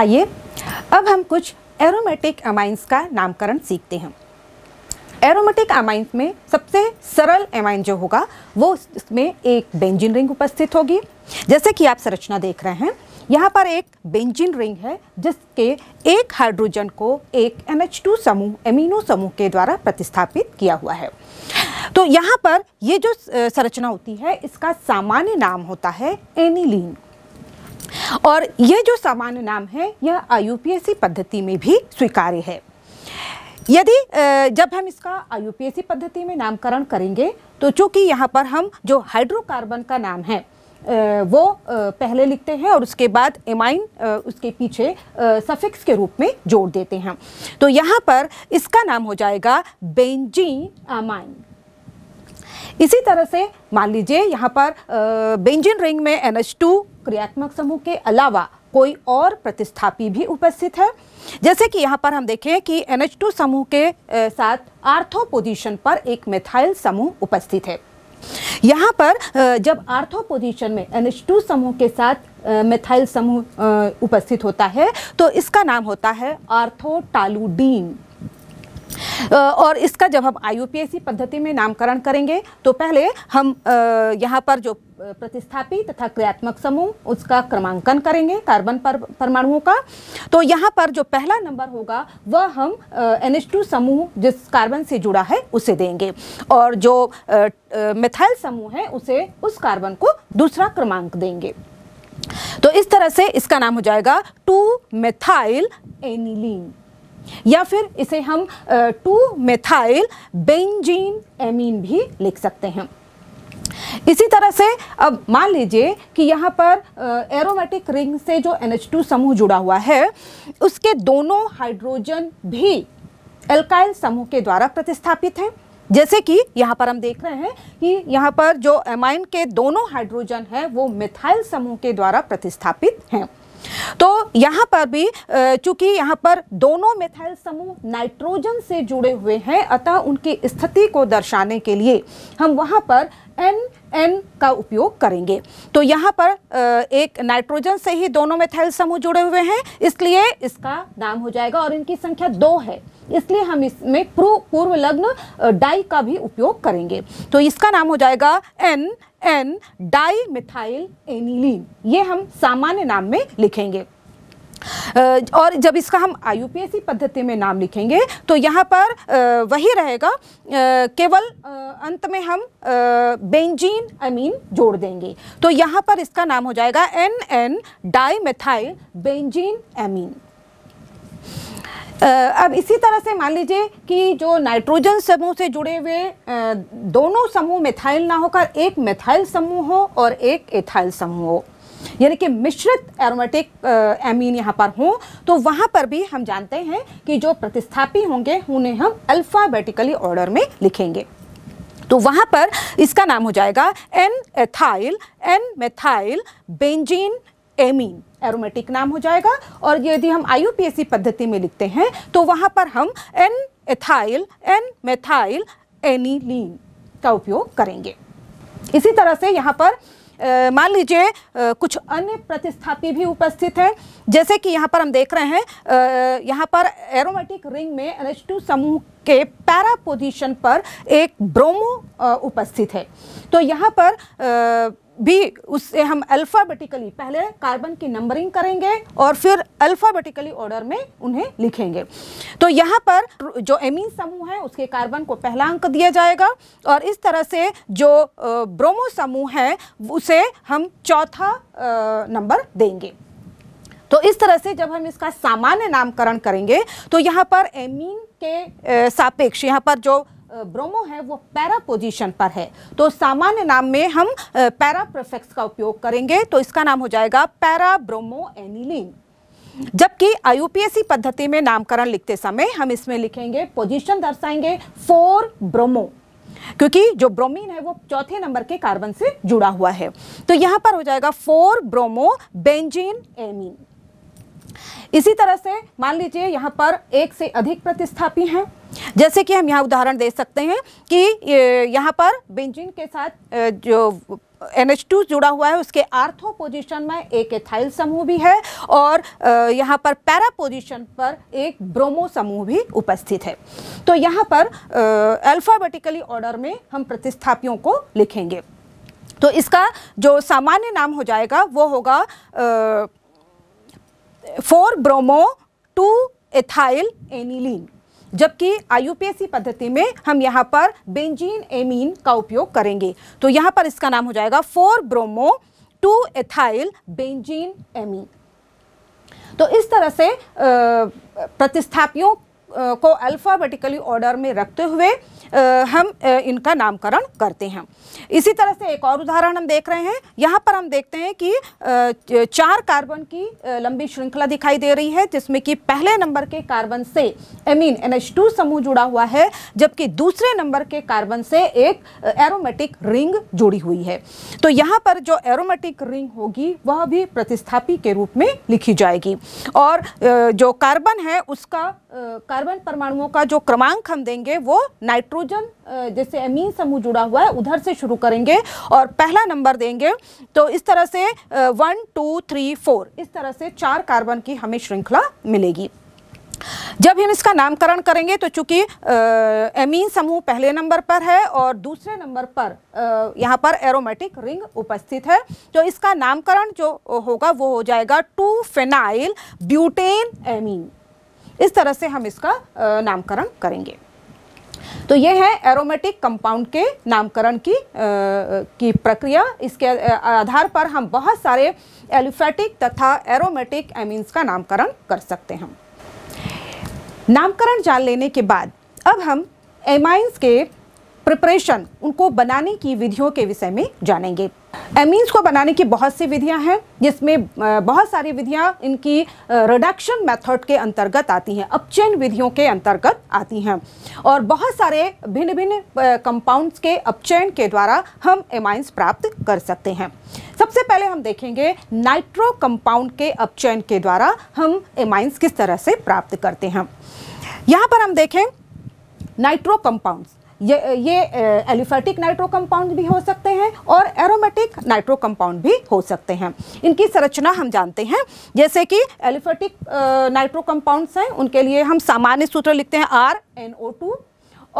आइए अब हम कुछ एरोमेटिक अमाइंस का नामकरण सीखते हैं एरोमेटिक अमाइंस में सबसे सरल एमाइन जो होगा वो इसमें एक बेंजिन रिंग उपस्थित होगी जैसे कि आप संरचना देख रहे हैं यहाँ पर एक बेंजिन रिंग है जिसके एक हाइड्रोजन को एक NH2 समूह एमिनो समूह के द्वारा प्रतिस्थापित किया हुआ है तो यहाँ पर ये जो संरचना होती है इसका सामान्य नाम होता है एनिलीन और यह जो सामान्य नाम है यह आईयूपीएसी पद्धति में भी स्वीकार्य है यदि जब हम इसका आईयूपीएसी पद्धति में नामकरण करेंगे तो चूंकि यहाँ पर हम जो हाइड्रोकार्बन का नाम है वो पहले लिखते हैं और उसके बाद एमाइन उसके पीछे सफिक्स के रूप में जोड़ देते हैं तो यहाँ पर इसका नाम हो जाएगा बेंजी अमाइन इसी तरह से मान लीजिए यहाँ पर बेंजिन रिंग में एन एच टू क्रियात्मक समूह के अलावा कोई और प्रतिस्थापी भी उपस्थित है जैसे कि यहाँ पर हम देखें कि NH2 समूह के साथ आर्थो पोजीशन पर एक मिथाइल समूह उपस्थित है यहाँ पर जब आर्थो पोजीशन में NH2 समूह के साथ मिथाइल समूह उपस्थित होता है तो इसका नाम होता है आर्थोटालूडीन और इसका जब हम आई पद्धति में नामकरण करेंगे तो पहले हम यहाँ पर जो प्रतिस्थापी तथा क्रियात्मक समूह उसका क्रमांकन करेंगे कार्बन पर, परमाणुओं का तो यहाँ पर जो पहला नंबर होगा वह हम एन समूह जिस कार्बन से जुड़ा है उसे देंगे और जो मिथाइल समूह है उसे उस कार्बन को दूसरा क्रमांक देंगे तो इस तरह से इसका नाम हो जाएगा टू मेथाइल एनिलीन या फिर इसे हम टू मेथाइल बेंजीन एमीन भी लिख सकते हैं इसी तरह से अब मान लीजिए कि यहाँ पर एरोमेटिक रिंग से जो NH2 समूह जुड़ा हुआ है उसके दोनों हाइड्रोजन भी एल्काइल समूह के द्वारा प्रतिस्थापित हैं जैसे कि यहाँ पर हम देख रहे हैं कि यहाँ पर जो एमाइन के दोनों हाइड्रोजन हैं वो मिथाइल समूह के द्वारा प्रतिस्थापित हैं तो यहाँ पर भी चूंकि यहाँ पर दोनों मिथाइल समूह नाइट्रोजन से जुड़े हुए हैं अतः उनकी स्थिति को दर्शाने के लिए हम वहाँ पर एन एन का उपयोग करेंगे तो यहाँ पर एक नाइट्रोजन से ही दोनों मिथाइल समूह जुड़े हुए हैं इसलिए इसका नाम हो जाएगा और इनकी संख्या दो है इसलिए हम इसमें पूर्व लग्न डाई का भी उपयोग करेंगे तो इसका नाम हो जाएगा N N di methyl aniline ये हम सामान्य नाम में लिखेंगे और जब इसका हम आई पद्धति में नाम लिखेंगे तो यहाँ पर वही रहेगा केवल अंत में हम बेंजीन अमीन जोड़ देंगे तो यहाँ पर इसका नाम हो जाएगा N N di methyl benzene amine अब इसी तरह से मान लीजिए कि जो नाइट्रोजन समूह से जुड़े हुए दोनों समूह मिथाइल ना होकर एक मिथाइल समूह हो और एक एथाइल समूह हो यानी कि मिश्रित एरोमेटिक एमीन यहाँ पर हों तो वहाँ पर भी हम जानते हैं कि जो प्रतिस्थापी होंगे उन्हें हम अल्फ़ाबेटिकली ऑर्डर में लिखेंगे तो वहाँ पर इसका नाम हो जाएगा N ethyl N methyl benzene amine aromatic नाम हो जाएगा और यदि हम आई पद्धति में लिखते हैं तो वहाँ पर हम N ethyl N methyl aniline का उपयोग करेंगे इसी तरह से यहाँ पर मान लीजिए कुछ अन्य प्रतिस्थापी भी उपस्थित हैं जैसे कि यहाँ पर हम देख रहे हैं यहाँ पर एरोमेटिक रिंग में एन समूह के पैरा पोजिशन पर एक ब्रोमो उपस्थित है तो यहाँ पर भी उससे हम अल्फ़ाबेटिकली पहले कार्बन की नंबरिंग करेंगे और फिर अल्फ़ाबेटिकली ऑर्डर में उन्हें लिखेंगे तो यहाँ पर जो एमीन समूह है उसके कार्बन को पहला अंक दिया जाएगा और इस तरह से जो ब्रोमो समूह है उसे हम चौथा नंबर देंगे तो इस तरह से जब हम इसका सामान्य नामकरण करेंगे तो यहाँ पर एमीन के सापेक्ष यहाँ पर जो ब्रोमो है वो पैरा पोजीशन पर है तो सामान्य नाम में हम पैरा प्रिफिक्स का उपयोग करेंगे तो इसका नाम हो जाएगा पैरा ब्रोमो एनिलीन जबकि आई पद्धति में नामकरण लिखते समय हम इसमें लिखेंगे पोजीशन दर्शाएंगे फोर ब्रोमो क्योंकि जो ब्रोमीन है वो चौथे नंबर के कार्बन से जुड़ा हुआ है तो यहां पर हो जाएगा फोर ब्रोमो बेंजीन एमीन इसी तरह से मान लीजिए यहाँ पर एक से अधिक प्रतिस्थापी हैं जैसे कि हम यहाँ उदाहरण दे सकते हैं कि यहाँ पर बेंजीन के साथ जो NH2 जुड़ा हुआ है उसके आर्थो पोजीशन में एक एथाइल समूह भी है और यहाँ पर पैरा पोजीशन पर एक ब्रोमो समूह भी उपस्थित है तो यहाँ पर अल्फ़ाबेटिकली ऑर्डर में हम प्रतिस्थापियों को लिखेंगे तो इसका जो सामान्य नाम हो जाएगा वो होगा आ, four bromo two ethyl aniline जबकि आईयूपीएससी पद्धति में हम यहाँ पर बेंजीन एमीन का उपयोग करेंगे तो यहाँ पर इसका नाम हो जाएगा four bromo two ethyl benzene amine तो इस तरह से प्रतिस्थापियों को अल्फ़ाबेटिकली ऑर्डर में रखते हुए हम इनका नामकरण करते हैं इसी तरह से एक और उदाहरण हम देख रहे हैं यहाँ पर हम देखते हैं कि चार कार्बन की लंबी श्रृंखला दिखाई दे रही है जिसमें कि पहले नंबर के कार्बन से एमीन एन एच टू समूह जुड़ा हुआ है जबकि दूसरे नंबर के कार्बन से एक एरोमेटिक रिंग जुड़ी हुई है तो यहाँ पर जो एरोमेटिक रिंग होगी वह भी प्रतिस्थापी के रूप में लिखी जाएगी और जो कार्बन है उसका कार्बन परमाणुओं का जो क्रमांक हम देंगे वो नाइट्रोजन जैसे एमीन समूह जुड़ा हुआ है उधर से शुरू करेंगे और पहला नंबर देंगे तो इस तरह से वन टू थ्री फोर इस तरह से चार कार्बन की हमें श्रृंखला मिलेगी जब हम इसका नामकरण करेंगे तो चूंकि एमीन समूह पहले नंबर पर है और दूसरे नंबर पर यहाँ पर एरोमेटिक रिंग उपस्थित है तो इसका नामकरण जो होगा वो हो जाएगा टू फेनाइल ब्यूटेन एमीन इस तरह से हम इसका नामकरण करेंगे तो ये है एरोमेटिक कंपाउंड के नामकरण की आ, की प्रक्रिया इसके आधार पर हम बहुत सारे एलिफेटिक तथा एरोमेटिक एमीन्स का नामकरण कर सकते हैं नामकरण जान लेने के बाद अब हम एमाइंस के प्रिपरेशन उनको बनाने की विधियों के विषय में जानेंगे एमीन्स को बनाने की बहुत सी विधियां हैं जिसमें बहुत सारी विधियां इनकी रिडक्शन मेथड के अंतर्गत आती हैं अपचयन विधियों के अंतर्गत आती हैं और बहुत सारे भिन्न भिन्न कंपाउंड्स के अपचयन के द्वारा हम एमाइंस प्राप्त कर सकते हैं सबसे पहले हम देखेंगे नाइट्रो कंपाउंड के अपचयन के द्वारा हम एमाइंस किस तरह से प्राप्त करते हैं यहाँ पर हम देखें नाइट्रो कंपाउंड्स ये ये एलिफेटिक नाइट्रो कंपाउंड भी हो सकते हैं और एरोमेटिक नाइट्रो कंपाउंड भी हो सकते हैं इनकी संरचना हम जानते हैं जैसे कि एलिफेटिक नाइट्रो कंपाउंड्स हैं उनके लिए हम सामान्य सूत्र लिखते हैं आर एन ओ टू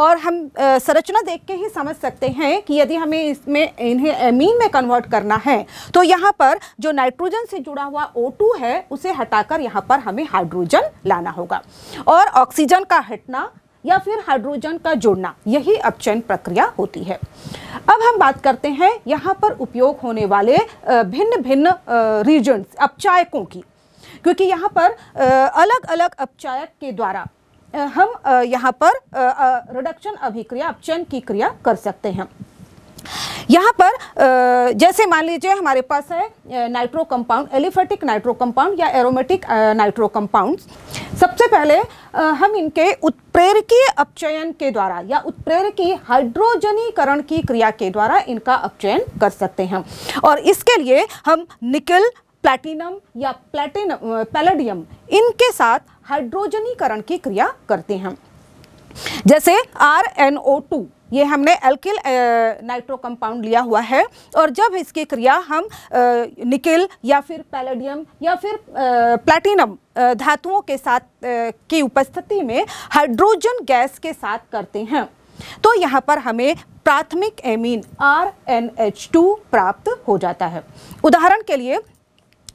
और हम संरचना देख के ही समझ सकते हैं कि यदि हमें इसमें इन्हें एमीन में कन्वर्ट करना है तो यहाँ पर जो नाइट्रोजन से जुड़ा हुआ O2 है उसे हटाकर यहाँ पर हमें हाइड्रोजन लाना होगा और ऑक्सीजन का हटना या फिर हाइड्रोजन का जोड़ना यही अपचयन प्रक्रिया होती है अब हम बात करते हैं यहाँ पर उपयोग होने वाले भिन्न भिन्न रीजन्स अपचायकों की क्योंकि यहाँ पर अलग अलग अपचायक के द्वारा हम यहाँ पर रिडक्शन अभिक्रिया अपचयन की क्रिया कर सकते हैं यहाँ पर जैसे मान लीजिए हमारे पास है nitro compound aliphatic nitro compound या एरोमेटिक नाइट्रो कंपाउंड सबसे पहले हम इनके उत्प्रेरकीय अपचयन के द्वारा या उत्प्रेरकीय हाइड्रोजनीकरण की क्रिया के द्वारा इनका अपचयन कर सकते हैं और इसके लिए हम निकल प्लैटिनम या प्लैटिनम पैलेडियम इनके साथ हाइड्रोजनीकरण की क्रिया करते हैं जैसे आर एन ओ टू ये हमने एल्किल नाइट्रो कंपाउंड लिया हुआ है और जब इसकी क्रिया हम निकिल या फिर पैलेडियम या फिर प्लैटिनम धातुओं के साथ की उपस्थिति में हाइड्रोजन गैस के साथ करते हैं तो यहाँ पर हमें प्राथमिक amine R N H two प्राप्त हो जाता है उदाहरण के लिए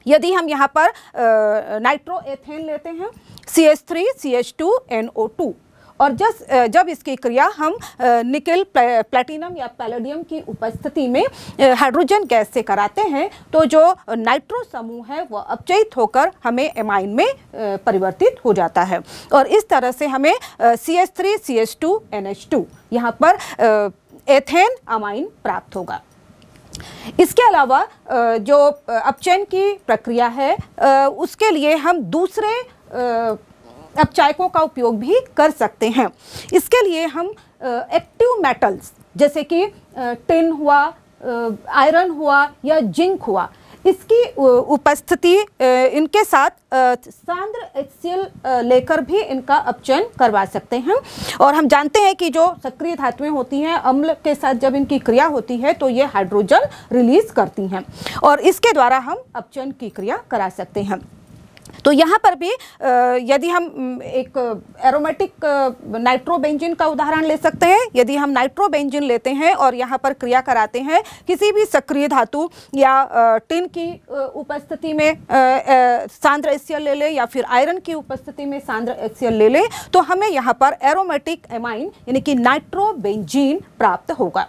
यदि हम यहाँ पर नाइट्रो एथेन लेते हैं C H three C H two N O two और जस जब इसकी क्रिया हम निकल प्लेटिनम या पैलेडियम की उपस्थिति में हाइड्रोजन गैस से कराते हैं तो जो नाइट्रो समूह है वह अपचयित होकर हमें एमाइन में परिवर्तित हो जाता है और इस तरह से हमें C S three C S two N H two यहाँ पर एथेन अमाइन प्राप्त होगा इसके अलावा जो अपचयन की प्रक्रिया है उसके लिए हम दूसरे अपचायकों का उपयोग भी कर सकते हैं इसके लिए हम एक्टिव मेटल्स जैसे कि टिन हुआ आयरन हुआ या जिंक हुआ इसकी उपस्थिति इनके साथ सांद्र एच लेकर भी इनका अपचयन करवा सकते हैं और हम जानते हैं कि जो सक्रिय धातुएं होती हैं अम्ल के साथ जब इनकी क्रिया होती है तो ये हाइड्रोजन रिलीज करती हैं और इसके द्वारा हम अपचयन की क्रिया करा सकते हैं तो यहाँ पर भी यदि हम एक एरोमेटिक नाइट्रोबेंजिन का उदाहरण ले सकते हैं यदि हम नाइट्रोबेंजिन लेते हैं और यहाँ पर क्रिया कराते हैं किसी भी सक्रिय धातु या टिन की उपस्थिति में सांद्र एसियल ले लें या फिर आयरन की उपस्थिति में सांद्र एसियल ले लें तो हमें यहाँ पर एरोमेटिक एमाइन यानी कि नाइट्रोबेंजिन प्राप्त होगा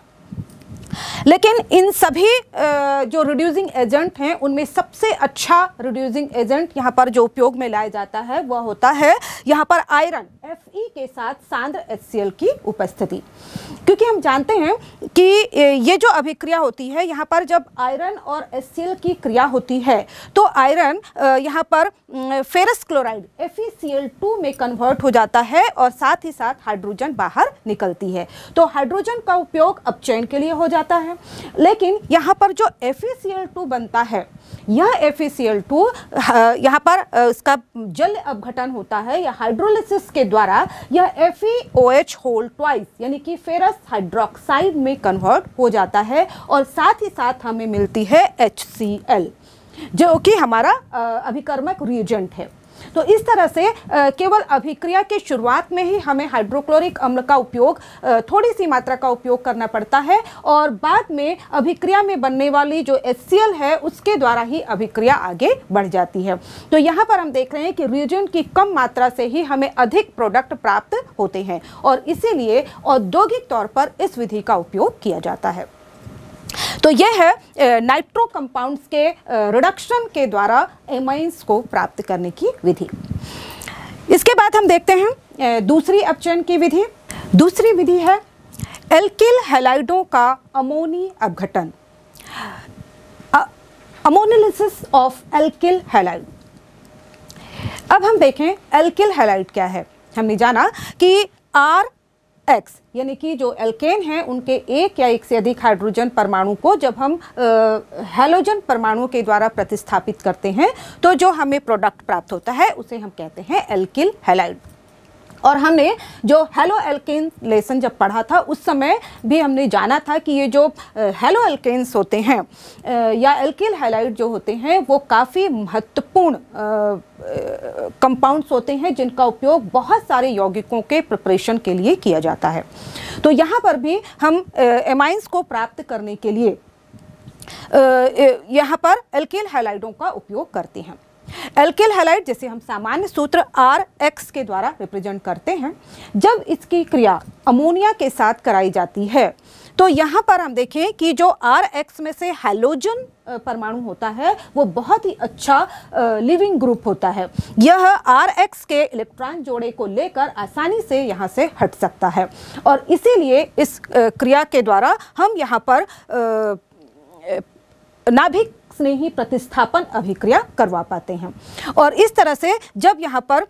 लेकिन इन सभी जो रिड्यूसिंग एजेंट हैं उनमें सबसे अच्छा रिड्यूसिंग एजेंट यहाँ पर जो उपयोग में लाया जाता है वह होता है यहाँ पर आयरन एफ ई के साथ सांद्र एच की उपस्थिति क्योंकि हम जानते हैं कि ये जो अभिक्रिया होती है यहाँ पर जब आयरन और एच की क्रिया होती है तो आयरन यहाँ पर फेरस क्लोराइड एफ में कन्वर्ट हो जाता है और साथ ही साथ हाइड्रोजन बाहर निकलती है तो हाइड्रोजन का उपयोग अपचयन के लिए हो जाता जाता है लेकिन यहाँ पर जो एफ बनता है यह एफ टू यहाँ पर इसका जल अपघटन होता है या हाइड्रोलिसिस के द्वारा यह F E O H whole twice यानी कि फेरस हाइड्रोक्साइड में कन्वर्ट हो जाता है और साथ ही साथ हमें मिलती है एच जो कि हमारा अभिकर्मक रिएजेंट है तो इस तरह से केवल अभिक्रिया के शुरुआत में ही हमें हाइड्रोक्लोरिक अम्ल का उपयोग थोड़ी सी मात्रा का उपयोग करना पड़ता है और बाद में अभिक्रिया में बनने वाली जो एस है उसके द्वारा ही अभिक्रिया आगे बढ़ जाती है तो यहाँ पर हम देख रहे हैं कि रिएजेंट की कम मात्रा से ही हमें अधिक प्रोडक्ट प्राप्त होते हैं और इसीलिए औद्योगिक तौर पर इस विधि का उपयोग किया जाता है तो यह है नाइट्रो कंपाउंड्स के रिडक्शन के द्वारा एमाइंस को प्राप्त करने की विधि इसके बाद हम देखते हैं दूसरी अपचयन की विधि दूसरी विधि है एल्किल हेलाइडों का अमोनी अपघटन अमोनिलिसिस ऑफ एल्किल हेलाइड अब हम देखें एल्किल हेलाइड क्या है हमने जाना कि आर एक्स यानी कि जो एल्केन हैं उनके एक या एक से अधिक हाइड्रोजन परमाणु को जब हम हेलोजन परमाणु के द्वारा प्रतिस्थापित करते हैं तो जो हमें प्रोडक्ट प्राप्त होता है उसे हम कहते हैं एल्किल हेलाइड और हमने जो हेलो एल्केन लेसन जब पढ़ा था उस समय भी हमने जाना था कि ये जो हेलो एल्केन्स होते हैं या एल्किल हेलाइट जो होते हैं वो काफ़ी महत्वपूर्ण कंपाउंड्स होते हैं जिनका उपयोग बहुत सारे यौगिकों के प्रिपरेशन के लिए किया जाता है तो यहाँ पर भी हम एमाइंस को प्राप्त करने के लिए यहाँ पर एल्किल हेलाइडों का उपयोग करते हैं एल्किल हैलाइड जैसे हम सामान्य सूत्र आर एक्स के द्वारा रिप्रेजेंट करते हैं जब इसकी क्रिया अमोनिया के साथ कराई जाती है तो यहाँ पर हम देखें कि जो आर एक्स में से हेलोजन परमाणु होता है वो बहुत ही अच्छा लिविंग ग्रुप होता है यह आर एक्स के इलेक्ट्रॉन जोड़े को लेकर आसानी से यहाँ से हट सकता है और इसीलिए इस क्रिया के द्वारा हम यहाँ पर नाभिक स्नेही प्रतिस्थापन अभिक्रिया करवा पाते हैं और इस तरह से जब यहाँ पर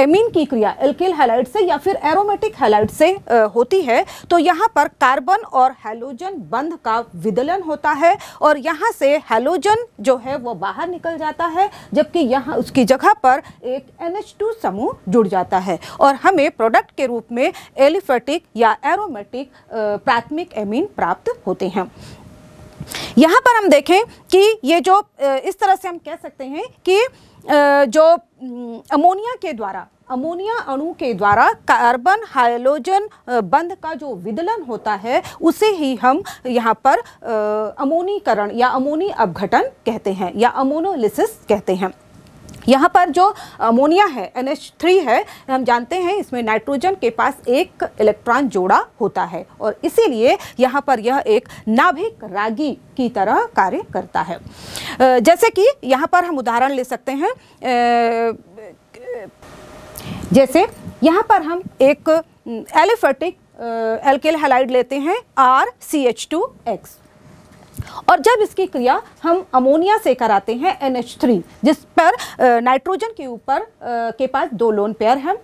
एमिन की क्रिया एल्किल हैलाइड से या फिर एरोमेटिक हैलाइड से आ, होती है तो यहाँ पर कार्बन और हैलोजन बंध का विदलन होता है और यहाँ से हैलोजन जो है वो बाहर निकल जाता है जबकि यहाँ उसकी जगह पर एक NH2 समूह जुड़ जाता है और हमें प्रोडक्ट के रूप में एलिफेटिक या एरोमेटिक प्राथमिक एमिन प्राप्त होते हैं यहाँ पर हम देखें कि ये जो इस तरह से हम कह सकते हैं कि जो अमोनिया के द्वारा अमोनिया अणु के द्वारा कार्बन हाइलोजन बंध का जो विदलन होता है उसे ही हम यहाँ पर अमोनीकरण या अमोनी अपघटन कहते हैं या अमोनोलिसिस कहते हैं यहाँ पर जो अमोनिया है एन है हम जानते हैं इसमें नाइट्रोजन के पास एक इलेक्ट्रॉन जोड़ा होता है और इसीलिए यहाँ पर यह एक नाभिक रागी की तरह कार्य करता है जैसे कि यहाँ पर हम उदाहरण ले सकते हैं जैसे यहाँ पर हम एक एलिफेटिक एल्केल हेलाइड लेते हैं R C H two X और जब इसकी क्रिया हम अमोनिया से कराते हैं NH3 जिस पर नाइट्रोजन के ऊपर के पास दो लोन पेयर हैं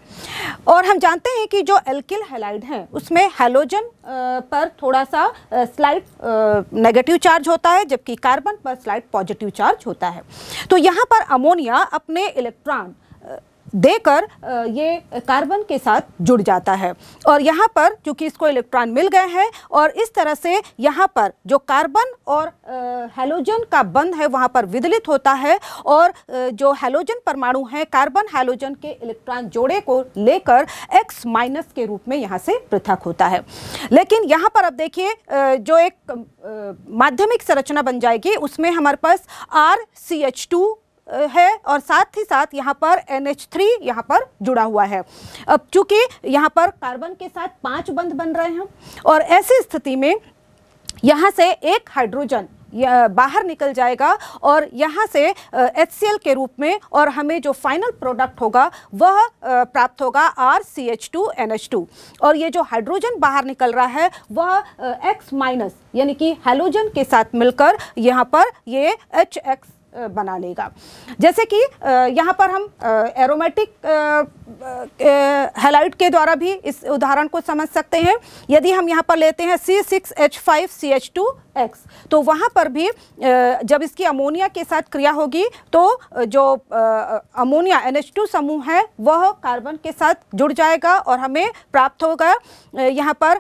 और हम जानते हैं कि जो एल्किल हेलाइड हैं उसमें हेलोजन पर थोड़ा सा स्लाइड नेगेटिव चार्ज होता है जबकि कार्बन पर स्लाइड पॉजिटिव चार्ज होता है तो यहाँ पर अमोनिया अपने इलेक्ट्रॉन देकर ये कार्बन के साथ जुड़ जाता है और यहाँ पर चूँकि इसको इलेक्ट्रॉन मिल गए हैं और इस तरह से यहाँ पर जो कार्बन और हेलोजन का बंध है वहाँ पर विदलित होता है और जो हेलोजन परमाणु है कार्बन हेलोजन के इलेक्ट्रॉन जोड़े को लेकर एक्स माइनस के रूप में यहाँ से पृथक होता है लेकिन यहाँ पर अब देखिए जो एक माध्यमिक संरचना बन जाएगी उसमें हमारे पास आर सी एच टू है और साथ ही साथ यहाँ पर NH3 यहाँ पर जुड़ा हुआ है अब चूंकि यहाँ पर कार्बन के साथ पांच बंध बन रहे हैं और ऐसी स्थिति में यहाँ से एक हाइड्रोजन बाहर निकल जाएगा और यहाँ से एच के रूप में और हमें जो फाइनल प्रोडक्ट होगा वह प्राप्त होगा R C H two N H two और ये जो हाइड्रोजन बाहर निकल रहा है वह एक्स माइनस यानी कि हेलोजन के साथ मिलकर यहाँ पर ये एच एक्स बना लेगा जैसे कि यहाँ पर हम एरोमेटिक हेलाइट के द्वारा भी इस उदाहरण को समझ सकते हैं यदि हम यहाँ पर लेते हैं C six H five C H two X तो वहाँ पर भी जब इसकी अमोनिया के साथ क्रिया होगी तो जो अमोनिया एन एच टू समूह है वह कार्बन के साथ जुड़ जाएगा और हमें प्राप्त होगा यहाँ पर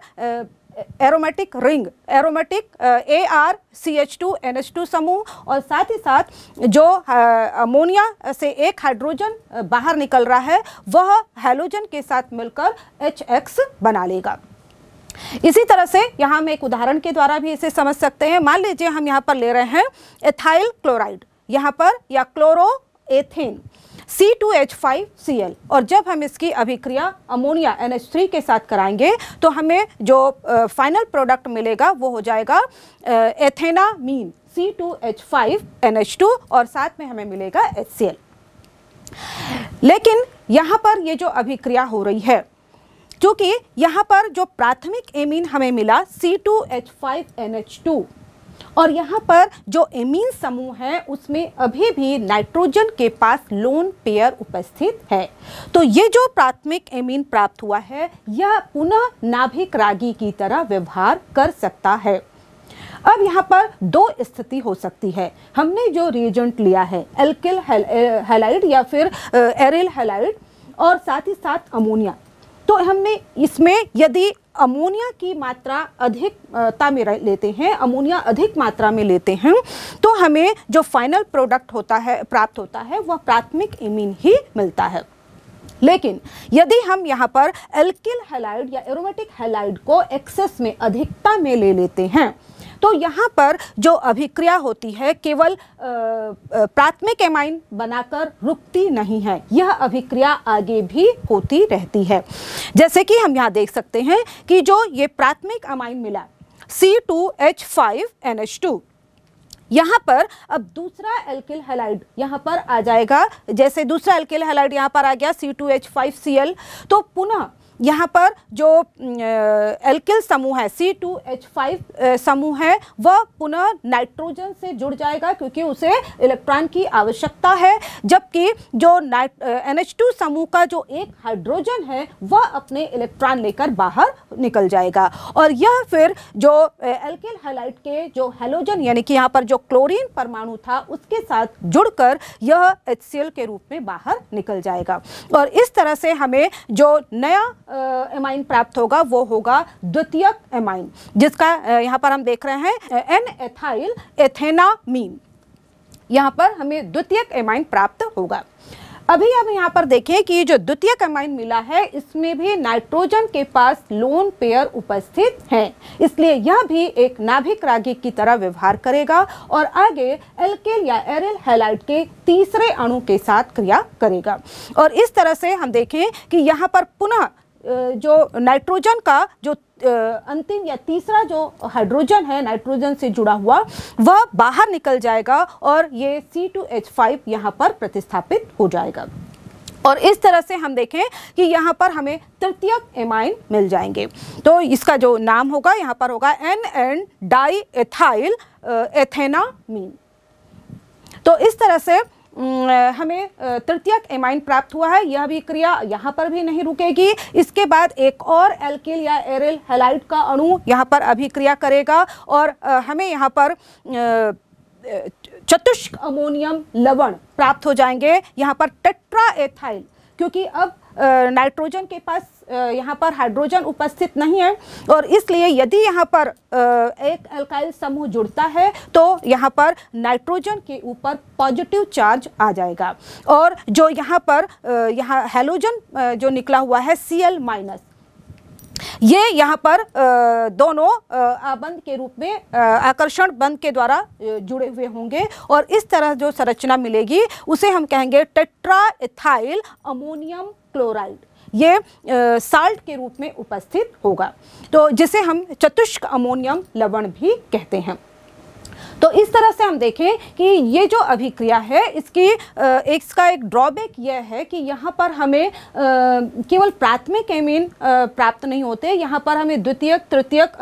aromatic ring aromatic A R C H two N H two समूह और साथ ही साथ जो अमोनिया uh, से एक हाइड्रोजन uh, बाहर निकल रहा है वह हेलोजन के साथ मिलकर एच एक्स बना लेगा इसी तरह से यहाँ हम एक उदाहरण के द्वारा भी इसे समझ सकते हैं मान लीजिए हम यहाँ पर ले रहे हैं एथाइल क्लोराइड यहाँ पर या क्लोरो एथेन C2H5Cl और जब हम इसकी अभिक्रिया अमोनिया NH3 के साथ कराएंगे तो हमें जो फाइनल प्रोडक्ट मिलेगा वो हो जाएगा एथेनामीन C2H5NH2 और साथ में हमें मिलेगा HCl लेकिन यहाँ पर ये जो अभिक्रिया हो रही है क्योंकि यहाँ पर जो प्राथमिक एमीन हमें मिला C2H5NH2 और यहाँ पर जो एमीन समूह है उसमें अभी भी नाइट्रोजन के पास लोन पेयर उपस्थित है तो ये जो प्राथमिक एमीन प्राप्त हुआ है यह पुनः नाभिक रागी की तरह व्यवहार कर सकता है अब यहाँ पर दो स्थिति हो सकती है हमने जो रिएजेंट लिया है एल्किल हेलाइड या फिर एरिल हेलाइड और साथ ही साथ अमोनिया तो हमने इसमें यदि अमोनिया की मात्रा अधिकता में लेते हैं अमोनिया अधिक मात्रा में लेते हैं तो हमें जो फाइनल प्रोडक्ट होता है प्राप्त होता है वह प्राथमिक इमीन ही मिलता है लेकिन यदि हम यहाँ पर एल्किल हेलाइड या एरोमेटिक हेलाइड को एक्सेस में अधिकता में ले लेते हैं तो यहाँ पर जो अभिक्रिया होती है केवल प्राथमिक एमाइन बनाकर रुकती नहीं है यह अभिक्रिया आगे भी होती रहती है जैसे कि हम यहाँ देख सकते हैं कि जो ये प्राथमिक अमाइन मिला C two H five N H two यहाँ पर अब दूसरा एल्किल हेलाइड यहाँ पर आ जाएगा जैसे दूसरा एल्किल हेलाइड यहाँ पर आ गया C two H five C L तो पुनः यहाँ पर जो एल्किल समूह है सी टू एच फाइव समूह है वह पुनः नाइट्रोजन से जुड़ जाएगा क्योंकि उसे इलेक्ट्रॉन की आवश्यकता है जबकि जो नाइट एन एच टू समूह का जो एक हाइड्रोजन है वह अपने इलेक्ट्रॉन लेकर बाहर निकल जाएगा और यह फिर जो एल्किल हेलाइट के जो हेलोजन यानी कि यहाँ पर जो क्लोरीन परमाणु था उसके साथ जुड़कर यह एच के रूप में बाहर निकल जाएगा और इस तरह से हमें जो नया एमाइन प्राप्त होगा वो होगा द्वितीयक एमाइन जिसका यहाँ पर हम देख रहे हैं एन एथाइल एथेनामीन यहाँ पर हमें द्वितीयक एमाइन प्राप्त होगा अभी हम यहाँ पर देखें कि जो द्वितीय एमाइन मिला है इसमें भी नाइट्रोजन के पास लोन पेयर उपस्थित हैं इसलिए यह भी एक नाभिक रागी की तरह व्यवहार करेगा और आगे एल्केल या एरिल हेलाइट के तीसरे अणु के साथ क्रिया करेगा और इस तरह से हम देखें कि यहाँ पर पुनः जो नाइट्रोजन का जो अंतिम या तीसरा जो हाइड्रोजन है नाइट्रोजन से जुड़ा हुआ वह बाहर निकल जाएगा और ये सी टू एच फाइव यहाँ पर प्रतिस्थापित हो जाएगा और इस तरह से हम देखें कि यहाँ पर हमें तृतीयक एमाइन मिल जाएंगे तो इसका जो नाम होगा यहाँ पर होगा N N di ethyl ethanamine तो इस तरह से हमें तृतीयक एमाइन प्राप्त हुआ है यह भी क्रिया यहाँ पर भी नहीं रुकेगी इसके बाद एक और एल्किल या एरिल हेलाइट का अणु यहाँ पर अभिक्रिया करेगा और हमें यहाँ पर चतुष्क अमोनियम लवण प्राप्त हो जाएंगे यहाँ पर टेट्रा एथाइल क्योंकि अब नाइट्रोजन के पास यहाँ पर हाइड्रोजन उपस्थित नहीं है और इसलिए यदि यहाँ पर एक अल्काइल समूह जुड़ता है तो यहाँ पर नाइट्रोजन के ऊपर पॉजिटिव चार्ज आ जाएगा और जो यहाँ पर यहाँ हेलोजन जो निकला हुआ है सी एल माइनस ये यहाँ पर दोनों आबंद के रूप में आकर्षण बंद के द्वारा जुड़े हुए होंगे और इस तरह जो संरचना मिलेगी उसे हम कहेंगे टेट्राइथाइल अमोनियम क्लोराइड ये साल्ट के रूप में उपस्थित होगा तो जिसे हम चतुष्क अमोनियम लवण भी कहते हैं तो इस तरह से हम देखें कि ये जो अभिक्रिया है इसकी एक इसका एक ड्रॉबैक यह है कि यहाँ पर हमें केवल प्राथमिक एमीन प्राप्त नहीं होते यहाँ पर हमें द्वितीयक तृतीयक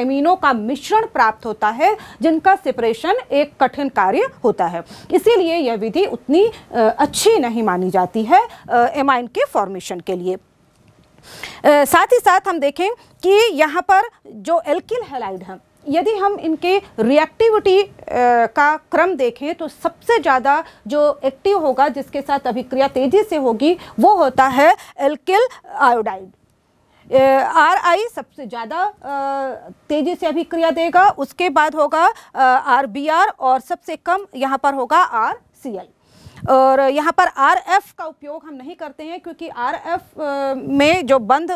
एमीनों का मिश्रण प्राप्त होता है जिनका सेपरेशन एक कठिन कार्य होता है इसीलिए यह विधि उतनी अच्छी नहीं मानी जाती है एमाइन के फॉर्मेशन के लिए साथ ही साथ हम देखें कि यहाँ पर जो एल्किल हेलाइड है यदि हम इनके रिएक्टिविटी का क्रम देखें तो सबसे ज़्यादा जो एक्टिव होगा जिसके साथ अभिक्रिया तेज़ी से होगी वो होता है एल्किल आयोडाइड आर आई सबसे ज़्यादा तेज़ी से अभिक्रिया देगा उसके बाद होगा आर बी आर और सबसे कम यहाँ पर होगा आर सी एल और यहाँ पर आर एफ का उपयोग हम नहीं करते हैं क्योंकि आर एफ में जो बंद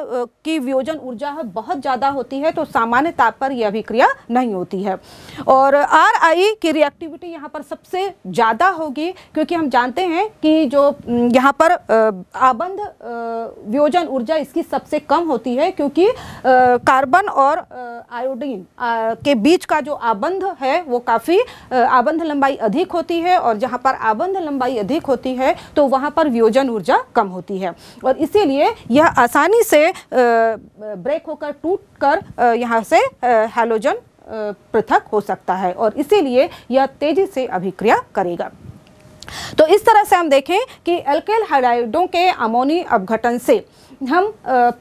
की वियोजन ऊर्जा है बहुत ज़्यादा होती है तो सामान्य ताप पर यह अभिक्रिया नहीं होती है और आर आई की रिएक्टिविटी यहाँ पर सबसे ज़्यादा होगी क्योंकि हम जानते हैं कि जो यहाँ पर आबंध वियोजन ऊर्जा इसकी सबसे कम होती है क्योंकि कार्बन और आयोडीन के बीच का जो आबंध है वो काफ़ी आबंध लंबाई अधिक होती है और जहाँ पर आबंध लंबाई गहराई अधिक होती है तो वहाँ पर वियोजन ऊर्जा कम होती है और इसीलिए यह आसानी से ब्रेक होकर टूट कर यहाँ से हेलोजन पृथक हो सकता है और इसीलिए यह तेजी से अभिक्रिया करेगा तो इस तरह से हम देखें कि एल्केल हाइड्राइडों के अमोनी अपघटन से हम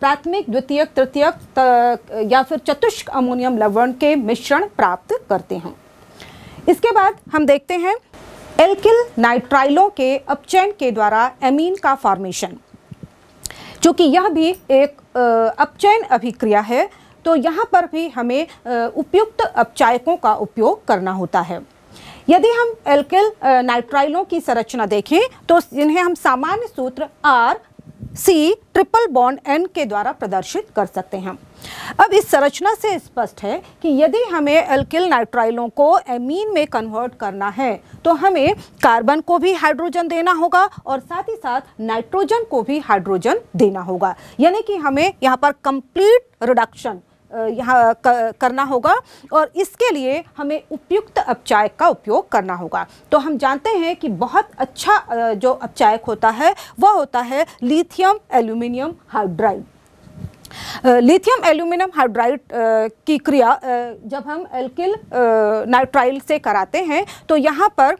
प्राथमिक द्वितीयक तृतीयक या फिर चतुष्क अमोनियम लवण के मिश्रण प्राप्त करते हैं इसके बाद हम देखते हैं एल्किल नाइट्राइलों के अपचैन के द्वारा एमीन का फॉर्मेशन चूँकि यह भी एक अपचैन अभिक्रिया है तो यहाँ पर भी हमें उपयुक्त अपचायकों का उपयोग करना होता है यदि हम एल्किल नाइट्राइलों की संरचना देखें तो इन्हें हम सामान्य सूत्र R C triple bond N के द्वारा प्रदर्शित कर सकते हैं अब इस संरचना से स्पष्ट है कि यदि हमें एल्किल नाइट्राइलों को एमीन में कन्वर्ट करना है तो हमें कार्बन को भी हाइड्रोजन देना होगा और साथ ही साथ नाइट्रोजन को भी हाइड्रोजन देना होगा यानी कि हमें यहाँ पर कंप्लीट रिडक्शन यहाँ करना होगा और इसके लिए हमें उपयुक्त अपचायक का उपयोग करना होगा तो हम जानते हैं कि बहुत अच्छा जो अपचायक होता है वह होता है lithium aluminium hydride lithium aluminium hydride की क्रिया जब हम एल्किल नाइट्राइल से कराते हैं तो यहाँ पर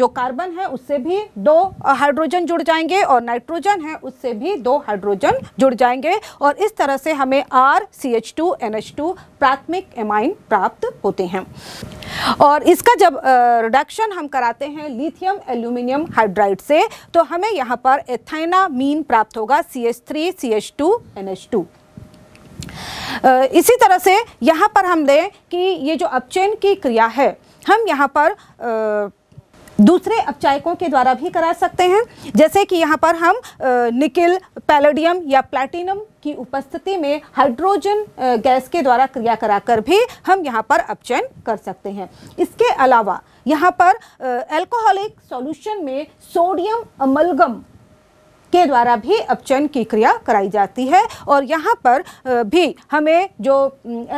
जो कार्बन है उससे भी दो हाइड्रोजन जुड़ जाएंगे और नाइट्रोजन है उससे भी दो हाइड्रोजन जुड़ जाएंगे और इस तरह से हमें R C H two N H two प्राथमिक एमाइन प्राप्त होते हैं और इसका जब रिडक्शन हम कराते हैं लिथियम एल्यूमिनियम हाइड्राइड से तो हमें यहाँ पर एथाइना मीन प्राप्त होगा C H three C H two N H two इसी तरह से यहाँ पर हम दें कि ये जो अपचयन की क्रिया है हम यहाँ पर दूसरे अपचायकों के द्वारा भी करा सकते हैं जैसे कि यहाँ पर हम निकिल पैलेडियम या प्लैटिनम की उपस्थिति में हाइड्रोजन गैस के द्वारा क्रिया कराकर भी हम यहाँ पर अपचयन कर सकते हैं इसके अलावा यहाँ पर एल्कोहलिक सॉल्यूशन में सोडियम अमलगम के द्वारा भी अपचयन की क्रिया कराई जाती है और यहाँ पर भी हमें जो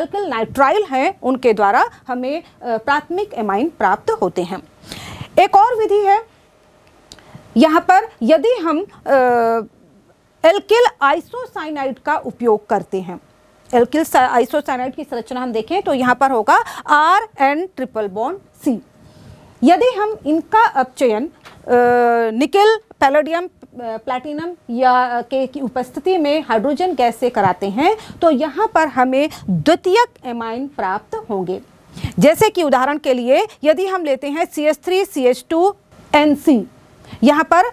एल्किल नाइट्राइल हैं उनके द्वारा हमें प्राथमिक एमाइन प्राप्त होते हैं एक और विधि है यहाँ पर यदि हम एल्किल आइसोसाइनाइड का उपयोग करते हैं एल्किल आइसोसाइनाइड की संरचना हम देखें तो यहाँ पर होगा R N triple bond C यदि हम इनका अपचयन निकल पैलोडियम प्लैटिनम या के की उपस्थिति में हाइड्रोजन गैस से कराते हैं तो यहाँ पर हमें द्वितीयक एमाइन प्राप्त होंगे जैसे कि उदाहरण के लिए यदि हम लेते हैं C S three C H two N C यहाँ पर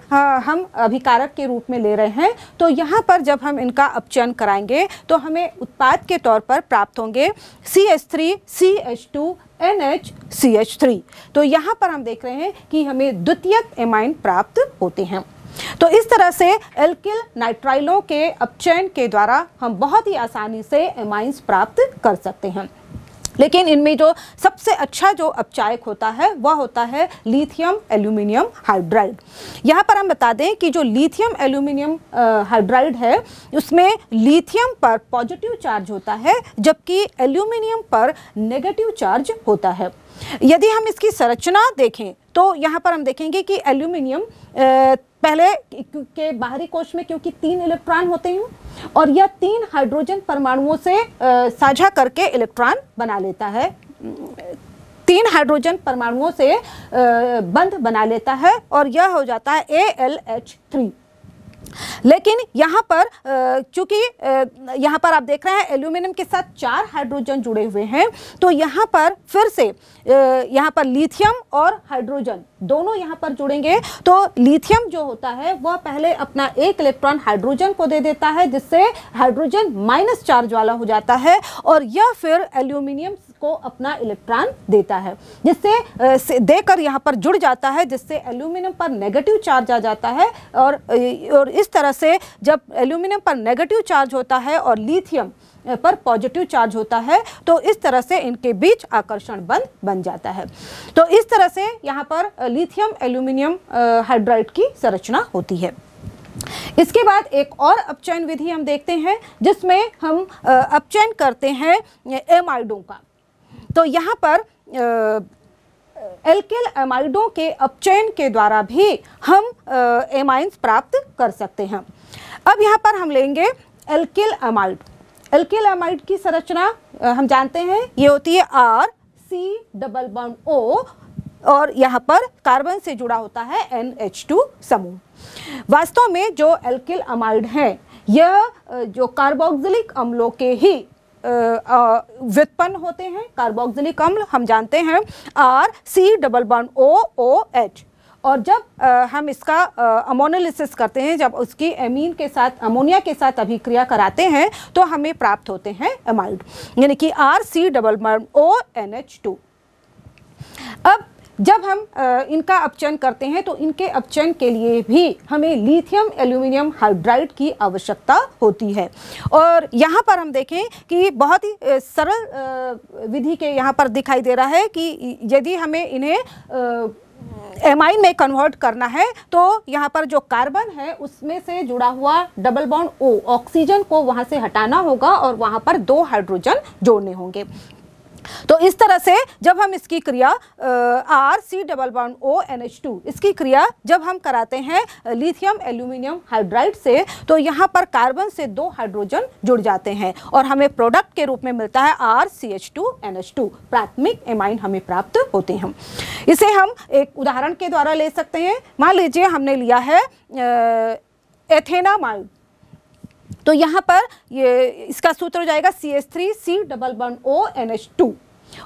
हम अभिकारक के रूप में ले रहे हैं तो यहाँ पर जब हम इनका अपचयन कराएंगे तो हमें उत्पाद के तौर पर प्राप्त होंगे C S three C H two N H H C three तो यहाँ पर हम देख रहे हैं कि हमें द्वितीयक एमाइन प्राप्त होते हैं तो इस तरह से एल्किल नाइट्राइलों के अपचयन के द्वारा हम बहुत ही आसानी से एमाइंस प्राप्त कर सकते हैं लेकिन इनमें जो सबसे अच्छा जो अपचायक होता है वह होता है लिथियम एल्यूमिनियम हाइड्राइड यहाँ पर हम बता दें कि जो लिथियम एल्यूमिनियम हाइड्राइड है उसमें लिथियम पर पॉजिटिव चार्ज होता है जबकि एल्यूमिनियम पर नेगेटिव चार्ज होता है यदि हम इसकी संरचना देखें तो यहाँ पर हम देखेंगे कि एल्यूमिनियम पहले के बाहरी कोश में क्योंकि तीन इलेक्ट्रॉन होते हैं और यह तीन हाइड्रोजन परमाणुओं से साझा करके इलेक्ट्रॉन बना लेता है तीन हाइड्रोजन परमाणुओं से बंध बना लेता है और यह हो जाता है ए एल एच थ्री लेकिन यहाँ पर चूंकि यहाँ पर आप देख रहे हैं एल्यूमिनियम के साथ चार हाइड्रोजन जुड़े हुए हैं तो यहाँ पर फिर से यहाँ पर लिथियम और हाइड्रोजन दोनों यहाँ पर जुड़ेंगे तो लिथियम जो होता है वह पहले अपना एक इलेक्ट्रॉन हाइड्रोजन को दे देता है जिससे हाइड्रोजन माइनस चार्ज वाला हो जाता है और यह फिर एल्यूमिनियम को अपना इलेक्ट्रॉन देता है जिससे देकर यहाँ पर जुड़ जाता है जिससे एल्यूमिनियम पर नेगेटिव चार्ज आ जाता है और और इस तरह से जब एल्यूमिनियम पर नेगेटिव चार्ज होता है और लिथियम पर पॉजिटिव चार्ज होता है तो इस तरह से इनके बीच आकर्षण बंद बन जाता है तो इस तरह से यहाँ पर लिथियम एल्यूमिनियम हाइड्राइड की संरचना होती है इसके बाद एक और अपचयन विधि हम देखते हैं जिसमें हम अपचयन करते हैं एमाइडों का तो यहाँ पर एल्केल एमाइडों के अपचयन के द्वारा भी हम एमाइंस प्राप्त कर सकते हैं अब यहाँ पर हम लेंगे एल्केल एमाइड एल्केल एमाइड की संरचना हम जानते हैं ये होती है R C double bond O और यहाँ पर कार्बन से जुड़ा होता है एन एच टू समूह वास्तव में जो एल्किल अमाइड हैं यह जो कार्बोक्सिलिक अम्लों के ही व्युत्पन्न होते हैं कार्बोक्सिलिक अम्ल हम जानते हैं आर सी डबल वन ओ ओ एच और जब आ, हम इसका अमोनोलिसिस करते हैं जब उसकी एमीन के साथ अमोनिया के साथ अभिक्रिया कराते हैं तो हमें प्राप्त होते हैं एमाइड यानी कि आर सी डबल वन ओ एन एच टू अब जब हम इनका अपचयन करते हैं तो इनके अपचयन के लिए भी हमें लिथियम एल्यूमिनियम हाइड्राइड की आवश्यकता होती है और यहाँ पर हम देखें कि बहुत ही सरल विधि के यहाँ पर दिखाई दे रहा है कि यदि हमें इन्हें एम में कन्वर्ट करना है तो यहाँ पर जो कार्बन है उसमें से जुड़ा हुआ डबल बॉन्ड ओ ऑक्सीजन को वहाँ से हटाना होगा और वहाँ पर दो हाइड्रोजन जोड़ने होंगे तो इस तरह से जब हम इसकी क्रिया R C double bond O N H two इसकी क्रिया जब हम कराते हैं लिथियम एल्यूमिनियम हाइड्राइड से तो यहाँ पर कार्बन से दो हाइड्रोजन जुड़ जाते हैं और हमें प्रोडक्ट के रूप में मिलता है R C H two N H two प्राथमिक एमाइन हमें प्राप्त होते हैं इसे हम एक उदाहरण के द्वारा ले सकते हैं मान लीजिए हमने लिया है एथेनामाइड तो यहाँ पर ये इसका सूत्र हो जाएगा C S three C double वन ओ एन एच टू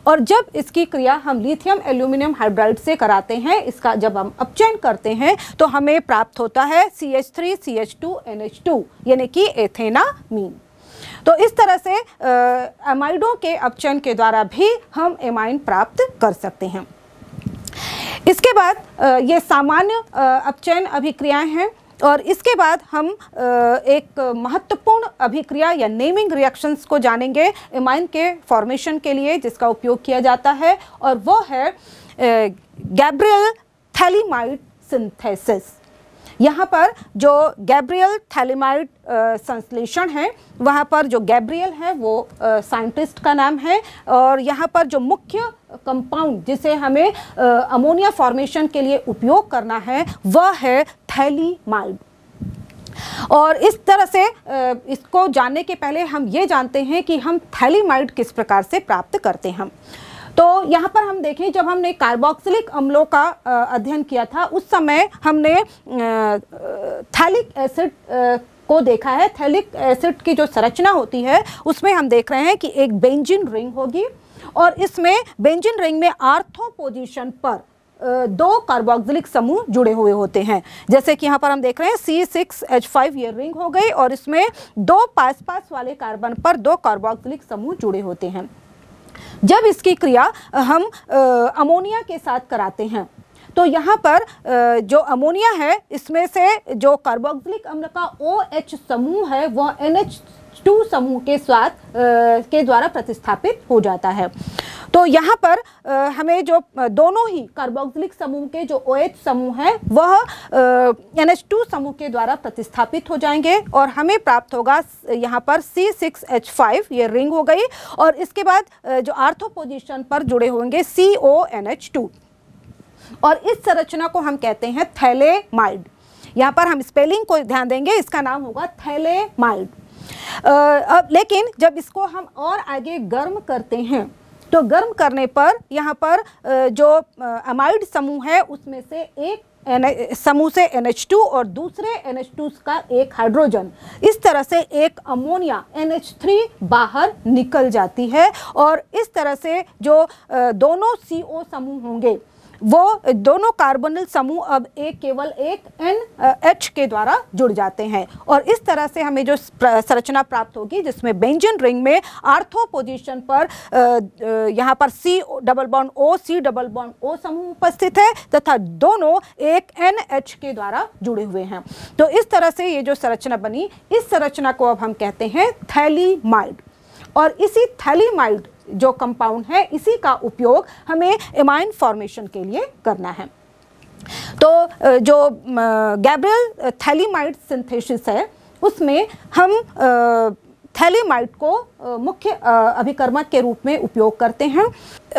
और जब इसकी क्रिया हम लिथियम एल्यूमिनियम हाइड्राइड से कराते हैं इसका जब हम अपचयन करते हैं तो हमें प्राप्त होता है C H three C H two N H two यानी कि एथेना मीन तो इस तरह से एमाइडों के अपचयन के द्वारा भी हम एमाइन प्राप्त कर सकते हैं इसके बाद ये सामान्य अपचयन अभिक्रियाएं हैं और इसके बाद हम एक महत्वपूर्ण अभिक्रिया या नेमिंग रिएक्शंस को जानेंगे इमाइन के फॉर्मेशन के लिए जिसका उपयोग किया जाता है और वो है गैब्रियल थैलीमाइड सिंथेसिस यहाँ पर जो गैब्रियल थैलीमाइड संश्लेषण है वहाँ पर जो गैब्रियल है वो साइंटिस्ट का नाम है और यहाँ पर जो मुख्य कंपाउंड जिसे हमें अमोनिया फॉर्मेशन के लिए उपयोग करना है वह है थैलीमाइड और इस तरह से इसको जानने के पहले हम ये जानते हैं कि हम थैलीमाइड किस प्रकार से प्राप्त करते हैं तो यहाँ पर हम देखें जब हमने कार्बोक्सिलिक अम्लों का अध्ययन किया था उस समय हमने थैलिक एसिड को देखा है थैलिक एसिड की जो संरचना होती है उसमें हम देख रहे हैं कि एक बेंजिन रिंग होगी और इसमें बेंजिन रिंग में आर्थो पोजिशन पर दो कार्बोक्सिलिक समूह जुड़े हुए होते हैं जैसे कि यहाँ पर हम देख रहे हैं सी सिक्स एच फाइव ये रिंग हो गई और इसमें दो पास पास वाले कार्बन पर दो कार्बोक्सिलिक समूह जुड़े होते हैं जब इसकी क्रिया हम अमोनिया के साथ कराते हैं तो यहाँ पर जो अमोनिया है इसमें से जो कार्बोक्सिलिक अम्ल का ओ OH समूह है वह एन टू समूह के स्वाद के द्वारा प्रतिस्थापित हो जाता है तो यहाँ पर आ, हमें जो दोनों ही कार्बोक्सिलिक समूह के जो ओ OH समूह हैं वह एन एच टू समूह के द्वारा प्रतिस्थापित हो जाएंगे और हमें प्राप्त होगा यहाँ पर सी सिक्स एच फाइव ये रिंग हो गई और इसके बाद जो आर्थो पोजिशन पर जुड़े होंगे C O N H two और इस संरचना को हम कहते हैं थैलेमाइड यहाँ पर हम स्पेलिंग को ध्यान देंगे इसका नाम होगा थैलेमाइड अब लेकिन जब इसको हम और आगे गर्म करते हैं तो गर्म करने पर यहाँ पर जो अमाइड समूह है उसमें से एक एन समूह से एन और दूसरे एन का एक हाइड्रोजन इस तरह से एक अमोनिया एन बाहर निकल जाती है और इस तरह से जो दोनों सी समूह होंगे वो दोनों कार्बोनल समूह अब एक केवल एक एन एच के द्वारा जुड़ जाते हैं और इस तरह से हमें जो संरचना प्राप्त होगी जिसमें बेंजन रिंग में आर्थो पोजीशन पर यहाँ पर C double bond O C double bond O समूह उपस्थित है तथा दोनों एक एन एच के द्वारा जुड़े हुए हैं तो इस तरह से ये जो संरचना बनी इस संरचना को अब हम कहते हैं थैली माइल्ड और इसी थैली माइल्ड जो कंपाउंड है इसी का उपयोग हमें एमाइन फॉर्मेशन के लिए करना है तो जो गैब्रियल थैलीमाइट सिंथेसिस है उसमें हम थैलीमाइट को मुख्य अभिकर्मक के रूप में उपयोग करते हैं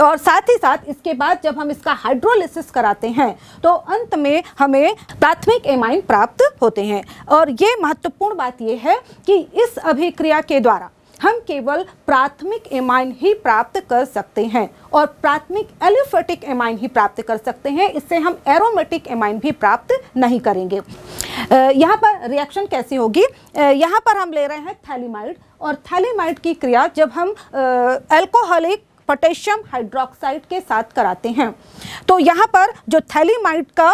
और साथ ही साथ इसके बाद जब हम इसका हाइड्रोलिसिस कराते हैं तो अंत में हमें प्राथमिक एमाइन प्राप्त होते हैं और ये महत्वपूर्ण बात यह है कि इस अभिक्रिया के द्वारा हम केवल प्राथमिक एमाइन ही प्राप्त कर सकते हैं और प्राथमिक एलिफेटिक एमाइन ही प्राप्त कर सकते हैं इससे हम एरोमेटिक एमाइन भी प्राप्त नहीं करेंगे यहाँ पर रिएक्शन कैसी होगी यहाँ पर हम ले रहे हैं थैलीमाइड और थैलीमाइड की क्रिया जब हम एल्कोहलिक पोटेशियम हाइड्रोक्साइड के साथ कराते हैं तो यहाँ पर जो थैलीमाइड का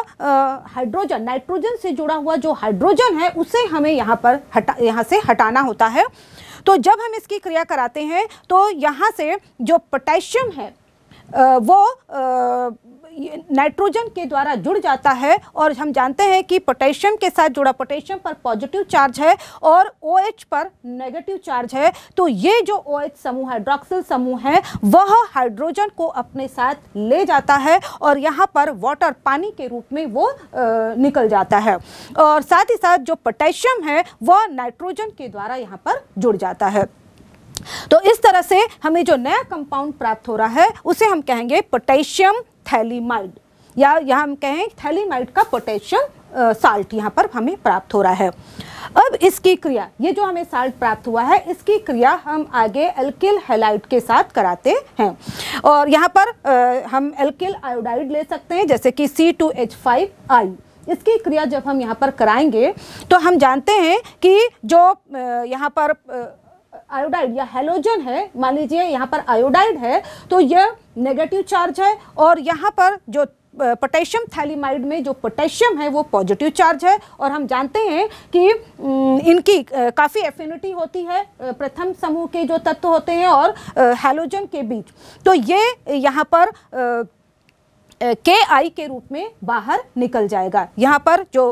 हाइड्रोजन नाइट्रोजन से जुड़ा हुआ जो हाइड्रोजन है उसे हमें यहाँ पर हटा यहाँ से हटाना होता है तो जब हम इसकी क्रिया कराते हैं तो यहाँ से जो पोटेशियम है वो नाइट्रोजन के द्वारा जुड़ जाता है और हम जानते हैं कि पोटेशियम के साथ जुड़ा पोटेशियम पर पॉजिटिव चार्ज है और ओ OH पर नेगेटिव चार्ज है तो ये जो ओ OH समूह हाइड्रोक्सिल समूह है वह हाइड्रोजन को अपने साथ ले जाता है और यहाँ पर वाटर पानी के रूप में वो निकल जाता है और साथ ही साथ जो पोटेशियम है वह नाइट्रोजन के द्वारा यहाँ पर जुड़ जाता है तो इस तरह से हमें जो नया कंपाउंड प्राप्त हो रहा है उसे हम कहेंगे पोटेशियम थैलीमाइड या यहाँ हम कहें थैलीमाइड का पोटेशियम साल्ट यहाँ पर हमें प्राप्त हो रहा है अब इसकी क्रिया ये जो हमें साल्ट प्राप्त हुआ है इसकी क्रिया हम आगे एल्किल हेलाइट के साथ कराते हैं और यहाँ पर आ, हम एल्किल आयोडाइड ले सकते हैं जैसे कि C two H five I इसकी क्रिया जब हम यहाँ पर कराएंगे तो हम जानते हैं कि जो यहाँ पर आयोडाइड या हेलोजन है मान लीजिए यहाँ पर आयोडाइड है तो यह नेगेटिव चार्ज है और यहाँ पर जो पोटेशियम थैलीमाइड में जो पोटेशियम है वो पॉजिटिव चार्ज है और हम जानते हैं कि इनकी काफ़ी एफिनिटी होती है प्रथम समूह के जो तत्व होते हैं और हेलोजन के बीच तो ये यहाँ पर के आई के रूप में बाहर निकल जाएगा यहाँ पर जो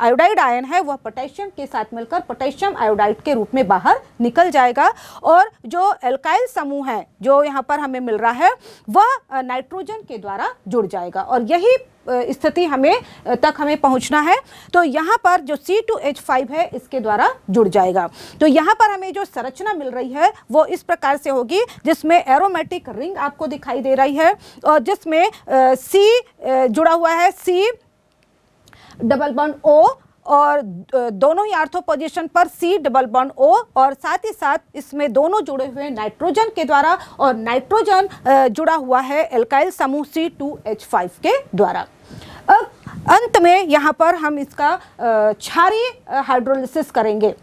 आयोडाइड आयन है वह पोटेशियम के साथ मिलकर पोटेशियम आयोडाइड के रूप में बाहर निकल जाएगा और जो एल्काइल समूह है जो यहाँ पर हमें मिल रहा है वह नाइट्रोजन के द्वारा जुड़ जाएगा और यही स्थिति हमें तक हमें पहुंचना है तो यहाँ पर जो सी टू एच फाइव है इसके द्वारा जुड़ जाएगा तो यहाँ पर हमें जो संरचना मिल रही है वो इस प्रकार से होगी जिसमें एरोमेटिक रिंग आपको दिखाई दे रही है और जिसमें सी जुड़ा हुआ है सी डबल वन ओ और दोनों ही आर्थो पोजिशन पर सी डबल बॉन्ड ओ और साथ ही साथ इसमें दोनों जुड़े हुए नाइट्रोजन के द्वारा और नाइट्रोजन जुड़ा हुआ है एल्काइल समूह सी टू एच फाइव के द्वारा अब अंत में यहाँ पर हम इसका क्षारी हाइड्रोलिसिस करेंगे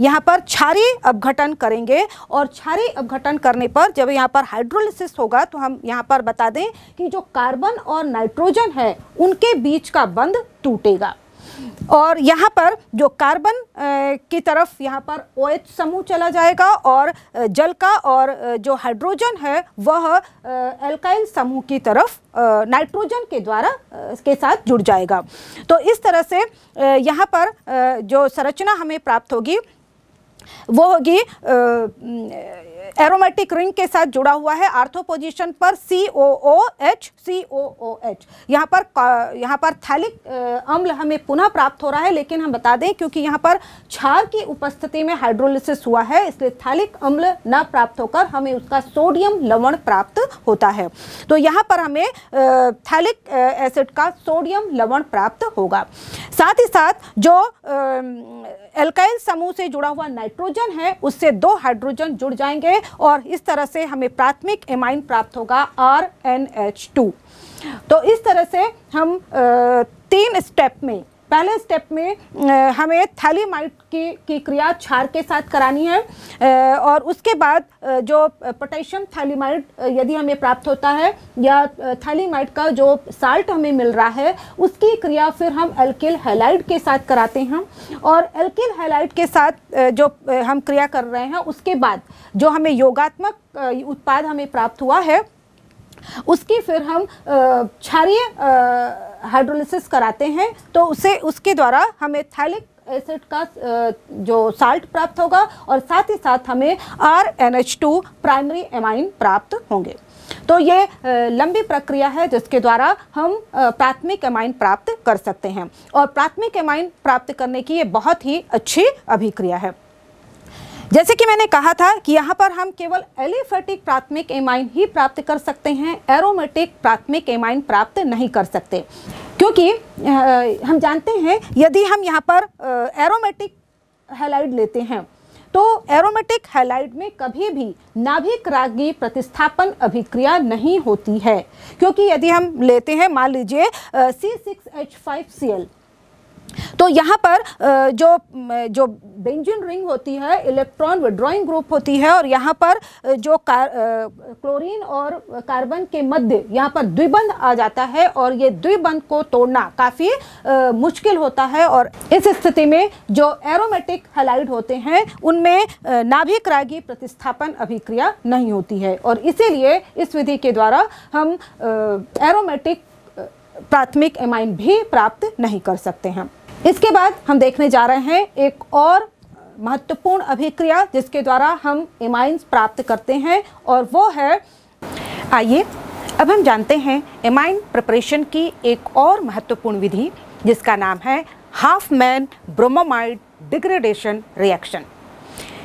यहाँ पर क्षारी अपघटन करेंगे और क्षारी अपघटन करने पर जब यहाँ पर हाइड्रोलिसिस होगा तो हम यहाँ पर बता दें कि जो कार्बन और नाइट्रोजन है उनके बीच का बंध टूटेगा और यहाँ पर जो कार्बन की तरफ यहाँ पर ओ OH समूह चला जाएगा और जल का और जो हाइड्रोजन है वह एल्काइल समूह की तरफ नाइट्रोजन के द्वारा के साथ जुड़ जाएगा तो इस तरह से यहाँ पर जो संरचना हमें प्राप्त होगी वो होगी एरोमेटिक रिंग के साथ जुड़ा हुआ है आर्थो पोजिशन पर सी ओ ओ एच सी ओ ओ एच यहाँ पर यहाँ पर थैलिक अम्ल हमें पुनः प्राप्त हो रहा है लेकिन हम बता दें क्योंकि यहाँ पर क्षार की उपस्थिति में हाइड्रोलिसिस हुआ है इसलिए थैलिक अम्ल न प्राप्त होकर हमें उसका सोडियम लवण प्राप्त होता है तो यहाँ पर हमें थैलिक एसिड का सोडियम लवण प्राप्त होगा साथ ही साथ जो एल्काइल समूह से जुड़ा हुआ नाइट्रोजन है उससे दो हाइड्रोजन जुड़ जाएंगे और इस तरह से हमें प्राथमिक एमाइन प्राप्त होगा आर एन एच टू तो इस तरह से हम तीन स्टेप में पहले स्टेप में हमें थैलीमाइट की की क्रिया क्षार के साथ करानी है और उसके बाद जो पोटेशियम थैलीमाइट यदि हमें प्राप्त होता है या थैलीमाइट का जो साल्ट हमें मिल रहा है उसकी क्रिया फिर हम एल्किल हेलाइट के साथ कराते हैं और एल्किल हेलाइट के साथ जो हम क्रिया कर रहे हैं उसके बाद जो हमें योगात्मक उत्पाद हमें प्राप्त हुआ है उसकी फिर हम क्षारीय हाइड्रोलिसिस कराते हैं तो उसे उसके द्वारा हमें थैलिक एसिड का जो साल्ट प्राप्त होगा और साथ ही साथ हमें R N H two primary amine प्राप्त होंगे तो ये लंबी प्रक्रिया है जिसके द्वारा हम प्राथमिक एमाइन प्राप्त कर सकते हैं और प्राथमिक एमाइन प्राप्त करने की ये बहुत ही अच्छी अभिक्रिया है जैसे कि मैंने कहा था कि यहाँ पर हम केवल एलिफेटिक प्राथमिक एमाइन ही प्राप्त कर सकते हैं एरोमेटिक प्राथमिक एमाइन प्राप्त नहीं कर सकते क्योंकि हम जानते हैं यदि हम यहाँ पर एरोमेटिक हेलाइड लेते हैं तो एरोमेटिक हेलाइड में कभी भी नाभिक रागी प्रतिस्थापन अभिक्रिया नहीं होती है क्योंकि यदि हम लेते हैं मान लीजिए C six H five C L तो यहाँ पर जो जो बेंजिन रिंग होती है इलेक्ट्रॉन विड्रॉइंग ग्रुप होती है और यहाँ पर जो कार, क्लोरीन और कार्बन के मध्य यहाँ पर द्विबंध आ जाता है और ये द्विबंध को तोड़ना काफ़ी मुश्किल होता है और इस स्थिति में जो एरोमेटिक हलाइड होते हैं उनमें नाभिक रागी प्रतिस्थापन अभिक्रिया नहीं होती है और इसीलिए इस विधि के द्वारा हम एरोमेटिक प्राथमिक एमाइन भी प्राप्त नहीं कर सकते हैं इसके बाद हम देखने जा रहे हैं एक और महत्वपूर्ण अभिक्रिया जिसके द्वारा हम एमाइंस प्राप्त करते हैं और वो है आइए अब हम जानते हैं एमाइन प्रिपरेशन की एक और महत्वपूर्ण विधि जिसका नाम है Hofmann bromamide degradation reaction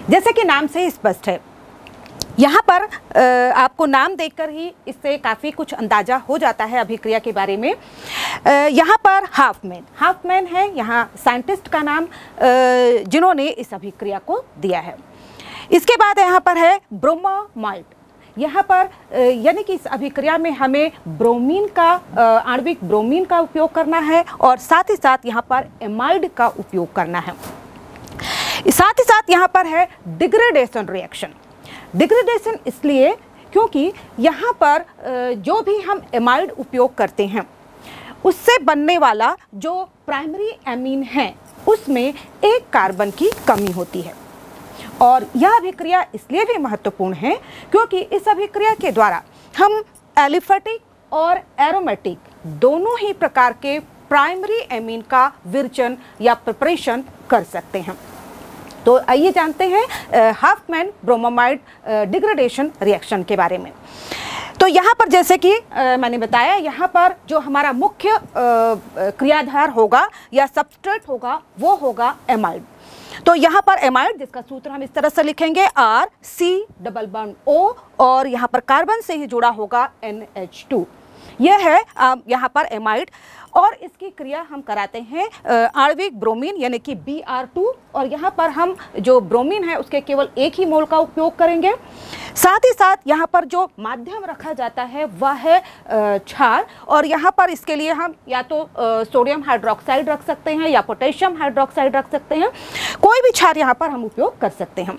जैसे कि नाम से स्पष्ट है यहाँ पर आपको नाम देखकर ही इससे काफ़ी कुछ अंदाज़ा हो जाता है अभिक्रिया के बारे में यहाँ पर हाफ मैन हाफ मैन है यहाँ साइंटिस्ट का नाम जिन्होंने इस अभिक्रिया को दिया है इसके बाद यहाँ पर है ब्रोमोमाइट यहाँ पर यानी कि इस अभिक्रिया में हमें ब्रोमीन का आणविक ब्रोमीन का उपयोग करना है और साथ ही साथ यहाँ पर एमाइड का उपयोग करना है साथ ही साथ यहाँ पर है डिग्रेडेशन रिएक्शन डिग्रेडेशन इसलिए क्योंकि यहाँ पर जो भी हम एमाइड उपयोग करते हैं उससे बनने वाला जो प्राइमरी एमीन है उसमें एक कार्बन की कमी होती है और यह अभिक्रिया इसलिए भी महत्वपूर्ण है क्योंकि इस अभिक्रिया के द्वारा हम एलिफेटिक और एरोमेटिक दोनों ही प्रकार के प्राइमरी एमीन का विरचन या प्रिपरेशन कर सकते हैं तो आइए जानते हैं हाफमैन ब्रोमोमाइड डिग्रेडेशन रिएक्शन के बारे में तो यहाँ पर जैसे कि मैंने बताया यहाँ पर जो हमारा मुख्य क्रियाधार होगा या सबस्ट्रेट होगा वो होगा एमाइड तो यहाँ पर एमाइड जिसका सूत्र हम इस तरह से लिखेंगे आर सी डबल वन ओ और यहाँ पर कार्बन से ही जुड़ा होगा एन एच टू यह है यहाँ पर एमाइड और इसकी क्रिया हम कराते हैं आणविक ब्रोमीन यानी कि बी आर टू और यहाँ पर हम जो ब्रोमीन है उसके केवल एक ही मोल का उपयोग करेंगे साथ ही साथ यहाँ पर जो माध्यम रखा जाता है वह है छार और यहाँ पर इसके लिए हम या तो सोडियम हाइड्रोक्साइड रख सकते हैं या पोटेशियम हाइड्रोक्साइड रख सकते हैं कोई भी छार यहाँ पर हम उपयोग कर सकते हैं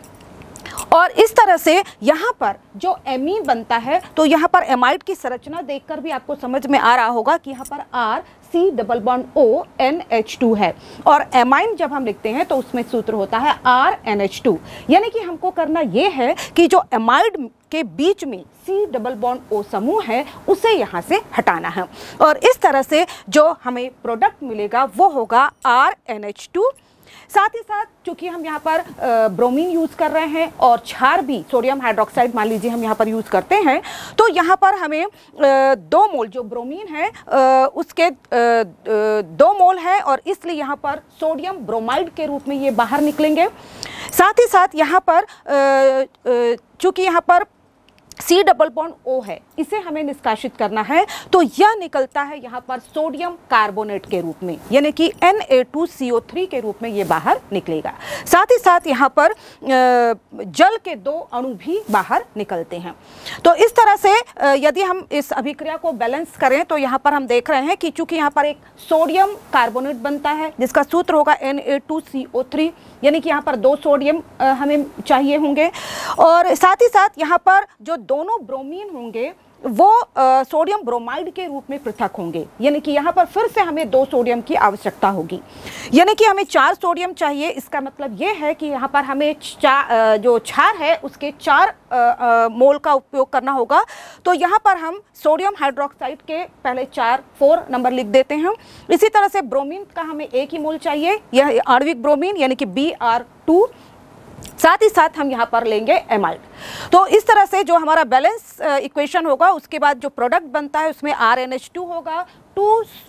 और इस तरह से यहाँ पर जो एम e बनता है तो यहाँ पर एमाइड की संरचना देखकर भी आपको समझ में आ रहा होगा कि यहाँ पर R C double bond O N H two है और एमाइन जब हम लिखते हैं तो उसमें सूत्र होता है आर एन एच टू यानी कि हमको करना ये है कि जो एमाइड के बीच में सी डबल बॉन्ड ओ समूह है उसे यहाँ से हटाना है और इस तरह से जो हमें प्रोडक्ट मिलेगा वो होगा आर एन एच टू साथ ही साथ चूंकि हम यहाँ पर ब्रोमीन यूज़ कर रहे हैं और छार भी सोडियम हाइड्रोक्साइड मान लीजिए हम यहाँ पर यूज़ करते हैं तो यहाँ पर हमें दो मोल जो ब्रोमीन है उसके दो मोल है और इसलिए यहाँ पर सोडियम ब्रोमाइड के रूप में ये बाहर निकलेंगे साथ ही साथ यहाँ पर चूँकि यहाँ पर सी डबल बॉन्ड ओ है इसे हमें निष्कासित करना है तो यह निकलता है यहाँ पर सोडियम कार्बोनेट के रूप में यानी कि N A two C O three के रूप में ये बाहर निकलेगा साथ ही साथ यहाँ पर जल के दो अणु भी बाहर निकलते हैं तो इस तरह से यदि हम इस अभिक्रिया को बैलेंस करें तो यहाँ पर हम देख रहे हैं कि चूंकि यहाँ पर एक सोडियम कार्बोनेट बनता है जिसका सूत्र होगा N A two C O three यानी कि यहाँ पर दो सोडियम हमें चाहिए होंगे और साथ ही साथ यहाँ पर जो दोनों ब्रोमीन होंगे वो सोडियम ब्रोमाइड के रूप में पृथक होंगे यानी कि यहाँ पर फिर से हमें दो सोडियम की आवश्यकता होगी यानी कि हमें चार सोडियम चाहिए इसका मतलब ये है कि यहाँ पर हमें चा, जो छार है उसके चार आ, आ, मोल का उपयोग करना होगा तो यहाँ पर हम सोडियम हाइड्रोक्साइड के पहले चार फोर नंबर लिख देते हैं इसी तरह से ब्रोमीन का हमें एक ही मोल चाहिए यह आणविक ब्रोमीन यानी कि बी साथ ही साथ हम यहाँ पर लेंगे एमाल्ट तो इस तरह से जो हमारा बैलेंस इक्वेशन uh, होगा उसके बाद जो प्रोडक्ट बनता है उसमें आर एन एच टू होगा two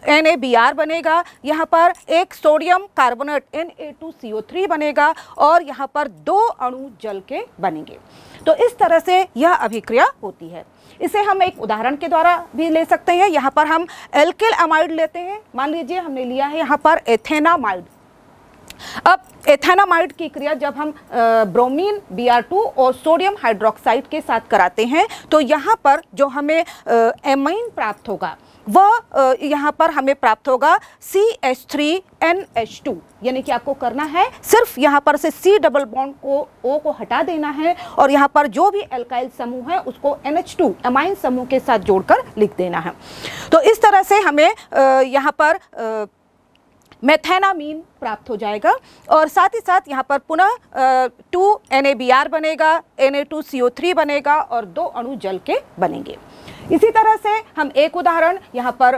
N A B R बनेगा यहाँ पर एक sodium carbonate N A two C O three बनेगा और यहाँ पर दो अणु जल के बनेंगे तो इस तरह से यह अभिक्रिया होती है इसे हम एक उदाहरण के द्वारा भी ले सकते हैं यहाँ पर हम एल्किल अमाइड लेते हैं मान लीजिए हमने लिया है यहाँ पर एथेनामाइड अब एथेनामाइड की क्रिया जब हम ब्रोमीन बी और सोडियम हाइड्रोक्साइड के साथ कराते हैं तो यहाँ पर जो हमें एमाइन प्राप्त होगा वह यहाँ पर हमें प्राप्त होगा C H three N H two यानी कि आपको करना है सिर्फ यहाँ पर से सी डबल बॉन्ड को ओ को हटा देना है और यहाँ पर जो भी एल्काइल समूह है उसको एन एच टू एमाइन समूह के साथ जोड़कर लिख देना है तो इस तरह से हमें यहाँ पर मैथेनामीन प्राप्त हो जाएगा और साथ ही साथ यहाँ पर पुनः टू एन बनेगा एन बनेगा और दो अणु जल के बनेंगे इसी तरह से हम एक उदाहरण यहाँ पर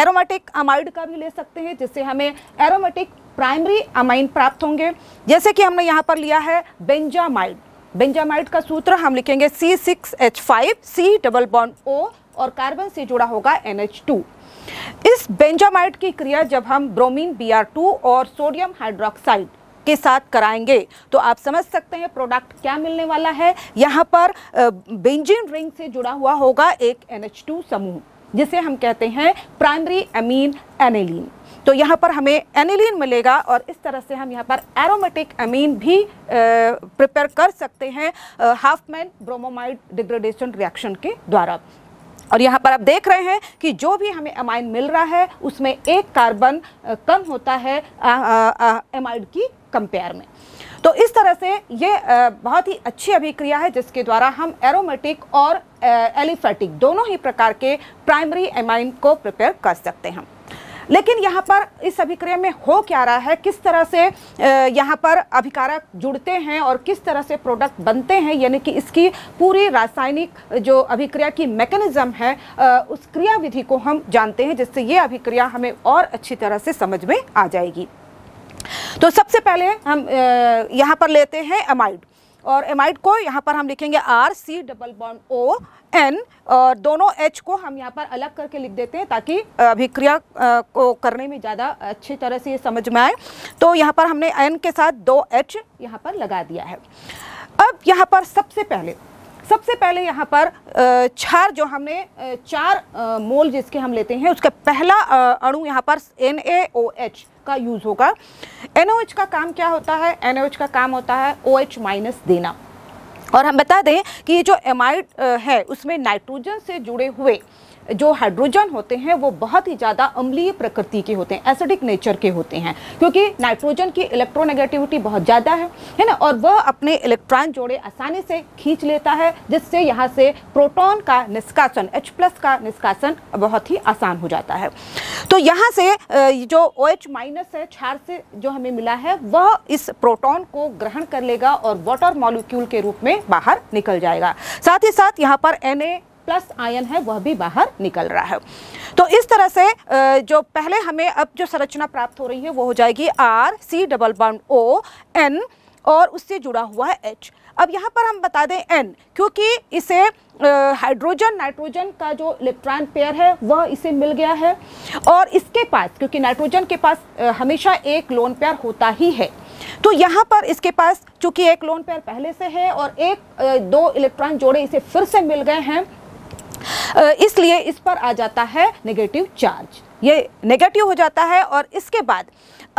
एरोमेटिक अमाइड का भी ले सकते हैं जिससे हमें एरोमेटिक प्राइमरी अमाइन प्राप्त होंगे जैसे कि हमने यहाँ पर लिया है बेंजामाइड बेंजामाइड का सूत्र हम लिखेंगे C six H five C double bond O और कार्बन से जुड़ा होगा एन एच टू इस बेंजामाइट की क्रिया जब हम ब्रोमीन बी और सोडियम हाइड्रोक्साइड के साथ कराएंगे तो आप समझ सकते हैं प्रोडक्ट क्या मिलने वाला है यहाँ पर बेंजिन रिंग से जुड़ा हुआ होगा एक NH2 समूह जिसे हम कहते हैं प्राइमरी अमीन एनिलीन तो यहाँ पर हमें एनिलीन मिलेगा और इस तरह से हम यहाँ पर एरोमेटिक अमीन भी प्रिपेयर कर सकते हैं हाफमैन ब्रोमोमाइड डिग्रेडेशन रिएक्शन के द्वारा और यहाँ पर आप देख रहे हैं कि जो भी हमें एमाइन मिल रहा है उसमें एक कार्बन कम होता है एमाइड की कंपेयर में तो इस तरह से ये बहुत ही अच्छी अभिक्रिया है जिसके द्वारा हम एरोमेटिक और एलिफेटिक दोनों ही प्रकार के प्राइमरी एमाइन को प्रिपेयर कर सकते हैं लेकिन यहाँ पर इस अभिक्रय में हो क्या रहा है किस तरह से यहाँ पर अभिकारक जुड़ते हैं और किस तरह से प्रोडक्ट बनते हैं यानी कि इसकी पूरी रासायनिक जो अभिक्रिया की मैकेनिज्म है उस क्रियाविधि को हम जानते हैं जिससे ये अभिक्रिया हमें और अच्छी तरह से समझ में आ जाएगी तो सबसे पहले हम यहाँ पर लेते हैं अमाइड और एमाइड को यहाँ पर हम लिखेंगे R C double bond O N और दोनों एच को हम यहाँ पर अलग करके लिख देते हैं ताकि अभिक्रिया को करने में ज़्यादा अच्छी तरह से ये समझ में आए तो यहाँ पर हमने एन के साथ दो एच यहाँ पर लगा दिया है अब यहाँ पर सबसे पहले सबसे पहले यहाँ पर चार जो हमने चार मोल जिसके हम लेते हैं उसका पहला अणु यहाँ पर एन का यूज़ होगा एन का काम क्या होता है एन का काम होता है ओ OH माइनस देना और हम बता दें कि ये जो एमाइड है उसमें नाइट्रोजन से जुड़े हुए जो हाइड्रोजन होते हैं वो बहुत ही ज़्यादा अम्लीय प्रकृति के होते हैं एसिडिक नेचर के होते हैं क्योंकि नाइट्रोजन की इलेक्ट्रोनेगेटिविटी बहुत ज़्यादा है है ना और वह अपने इलेक्ट्रॉन जोड़े आसानी से खींच लेता है जिससे यहाँ से प्रोटोन का निष्कासन एच प्लस का निष्कासन बहुत ही आसान हो जाता है तो यहाँ से जो ओ OH माइनस है क्षार से जो हमें मिला है वह इस प्रोटॉन को ग्रहण कर लेगा और वाटर मॉलिक्यूल के रूप में बाहर निकल जाएगा साथ ही साथ यहाँ पर एन प्लस आयन है वह भी बाहर निकल रहा है तो इस तरह से जो पहले हमें अब जो संरचना प्राप्त हो रही है वो हो जाएगी R C double bond O N और उससे जुड़ा हुआ है एच अब यहाँ पर हम बता दें एन क्योंकि इसे हाइड्रोजन नाइट्रोजन का जो इलेक्ट्रॉन पेयर है वह इसे मिल गया है और इसके पास क्योंकि नाइट्रोजन के पास हमेशा एक लोन पेयर होता ही है तो यहाँ पर इसके पास चूंकि एक लोन पेयर पहले से है और एक दो इलेक्ट्रॉन जोड़े इसे फिर से मिल गए हैं इसलिए इस पर आ जाता है नेगेटिव चार्ज ये नेगेटिव हो जाता है और इसके बाद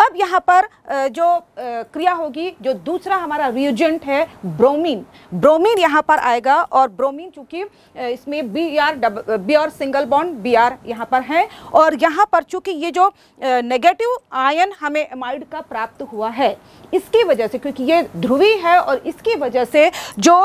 अब यहाँ पर जो क्रिया होगी जो दूसरा हमारा रिएजेंट है ब्रोमीन ब्रोमीन यहाँ पर आएगा और ब्रोमीन चूँकि इसमें B R B R single bond B R यहाँ पर है और यहाँ पर चूंकि ये जो नेगेटिव आयन हमें एमाइड का प्राप्त हुआ है इसकी वजह से क्योंकि ये ध्रुवी है और इसकी वजह से जो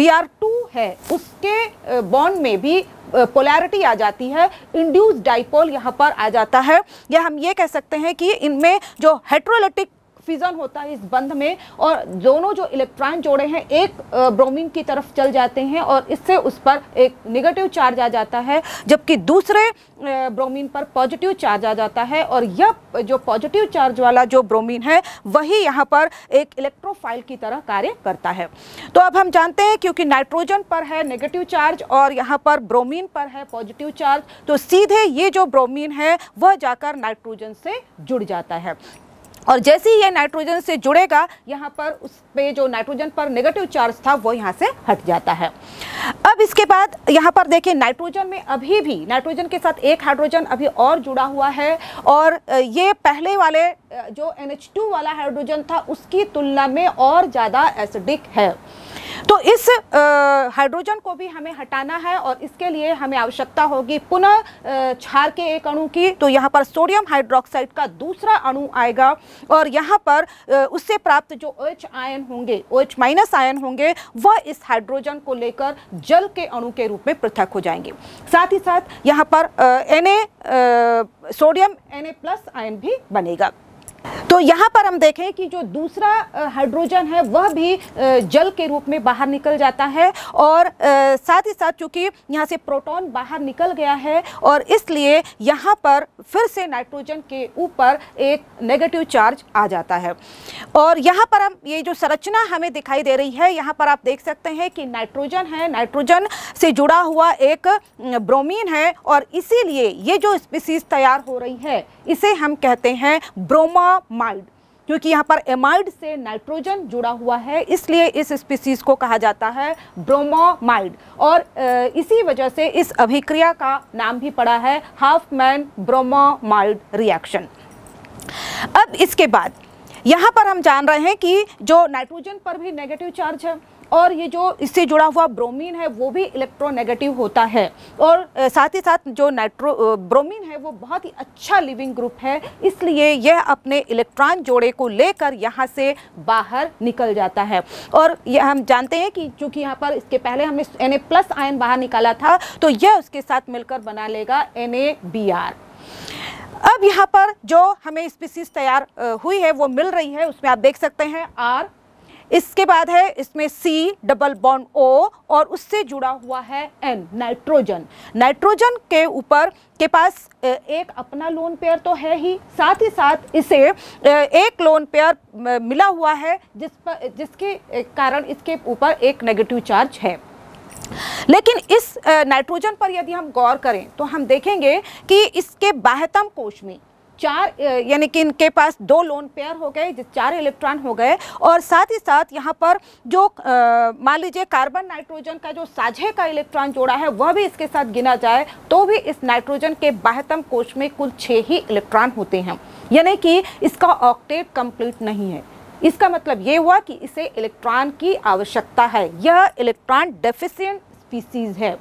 बी आर टू है उसके बॉन्ड में भी पोलैरिटी आ जाती है इंड्यूस डाइपोल यहाँ पर आ जाता है या हम ये कह सकते हैं कि इनमें जो हेट्रोलिटिक फिजन होता है इस बंध में और दोनों जो इलेक्ट्रॉन जोड़े हैं एक ब्रोमीन की तरफ चल जाते हैं और इससे उस पर एक निगेटिव चार्ज आ जाता है जबकि दूसरे ब्रोमीन पर पॉजिटिव चार्ज आ जाता है और यह जो पॉजिटिव चार्ज वाला जो ब्रोमीन है वही यहाँ पर एक इलेक्ट्रोफाइल की तरह कार्य करता है तो अब हम जानते हैं क्योंकि नाइट्रोजन पर है नेगेटिव चार्ज और यहाँ पर ब्रोमीन पर है पॉजिटिव चार्ज तो सीधे ये जो ब्रोमीन है वह जाकर नाइट्रोजन से जुड़ जाता है और जैसे ही ये नाइट्रोजन से जुड़ेगा यहाँ पर उस पर जो नाइट्रोजन पर नेगेटिव चार्ज था वो यहाँ से हट जाता है अब इसके बाद यहाँ पर देखिए नाइट्रोजन में अभी भी नाइट्रोजन के साथ एक हाइड्रोजन अभी और जुड़ा हुआ है और ये पहले वाले जो एन वाला हाइड्रोजन था उसकी तुलना में और ज़्यादा एसिडिक है तो इस हाइड्रोजन को भी हमें हटाना है और इसके लिए हमें आवश्यकता होगी पुनः क्षार के एक अणु की तो यहाँ पर सोडियम हाइड्रोक्साइड का दूसरा अणु आएगा और यहाँ पर उससे प्राप्त जो OH आयन होंगे OH माइनस आयन होंगे वह इस हाइड्रोजन को लेकर जल के अणु के रूप में पृथक हो जाएंगे साथ ही साथ यहाँ पर N sodium N plus ion भी बनेगा तो यहाँ पर हम देखें कि जो दूसरा हाइड्रोजन है वह भी जल के रूप में बाहर निकल जाता है और साथ ही साथ चूंकि यहाँ से प्रोटॉन बाहर निकल गया है और इसलिए यहाँ पर फिर से नाइट्रोजन के ऊपर एक नेगेटिव चार्ज आ जाता है और यहाँ पर हम ये जो संरचना हमें दिखाई दे रही है यहाँ पर आप देख सकते हैं कि नाइट्रोजन है नाइट्रोजन से जुड़ा हुआ एक ब्रोमीन है और इसीलिए ये जो स्पीसीज तैयार हो रही है इसे हम कहते हैं ब्रोमा एमाइड क्योंकि यहाँ पर एमाइड से नाइट्रोजन जुड़ा हुआ है इसलिए इस स्पीसीज को कहा जाता है ब्रोमोमाइड और इसी वजह से इस अभिक्रिया का नाम भी पड़ा है हाफ मैन ब्रोमोमाइड रिएक्शन अब इसके बाद यहाँ पर हम जान रहे हैं कि जो नाइट्रोजन पर भी नेगेटिव चार्ज है और ये जो इससे जुड़ा हुआ ब्रोमीन है वो भी इलेक्ट्रोनेगेटिव होता है और साथ ही साथ जो नाइट्रो ब्रोमीन है वो बहुत ही अच्छा लिविंग ग्रुप है इसलिए यह अपने इलेक्ट्रॉन जोड़े को लेकर यहाँ से बाहर निकल जाता है और यह हम जानते हैं कि चूँकि यहाँ पर इसके पहले हमने एन प्लस आयन बाहर निकाला था तो यह उसके साथ मिलकर बना लेगा एन अब यहाँ पर जो हमें स्पीसीज तैयार हुई है वो मिल रही है उसमें आप देख सकते हैं आर इसके बाद है इसमें सी डबल बॉन्ड ओ और उससे जुड़ा हुआ है एन नाइट्रोजन नाइट्रोजन के ऊपर के पास एक अपना लोन पेयर तो है ही साथ ही साथ इसे एक लोन पेयर मिला हुआ है जिस पर जिसके कारण इसके ऊपर एक नेगेटिव चार्ज है लेकिन इस नाइट्रोजन पर यदि हम गौर करें तो हम देखेंगे कि इसके बाहतम कोश में चार यानी कि इनके पास दो लोन पेयर हो गए चार इलेक्ट्रॉन हो गए और साथ ही साथ यहाँ पर जो मान लीजिए कार्बन नाइट्रोजन का जो साझे का इलेक्ट्रॉन जोड़ा है वह भी इसके साथ गिना जाए तो भी इस नाइट्रोजन के बाहतम कोष में कुल छः ही इलेक्ट्रॉन होते हैं यानी कि इसका ऑक्टेट कम्प्लीट नहीं है इसका मतलब ये हुआ कि इसे इलेक्ट्रॉन की आवश्यकता है यह इलेक्ट्रॉन डेफिशियंट स्पीसीज है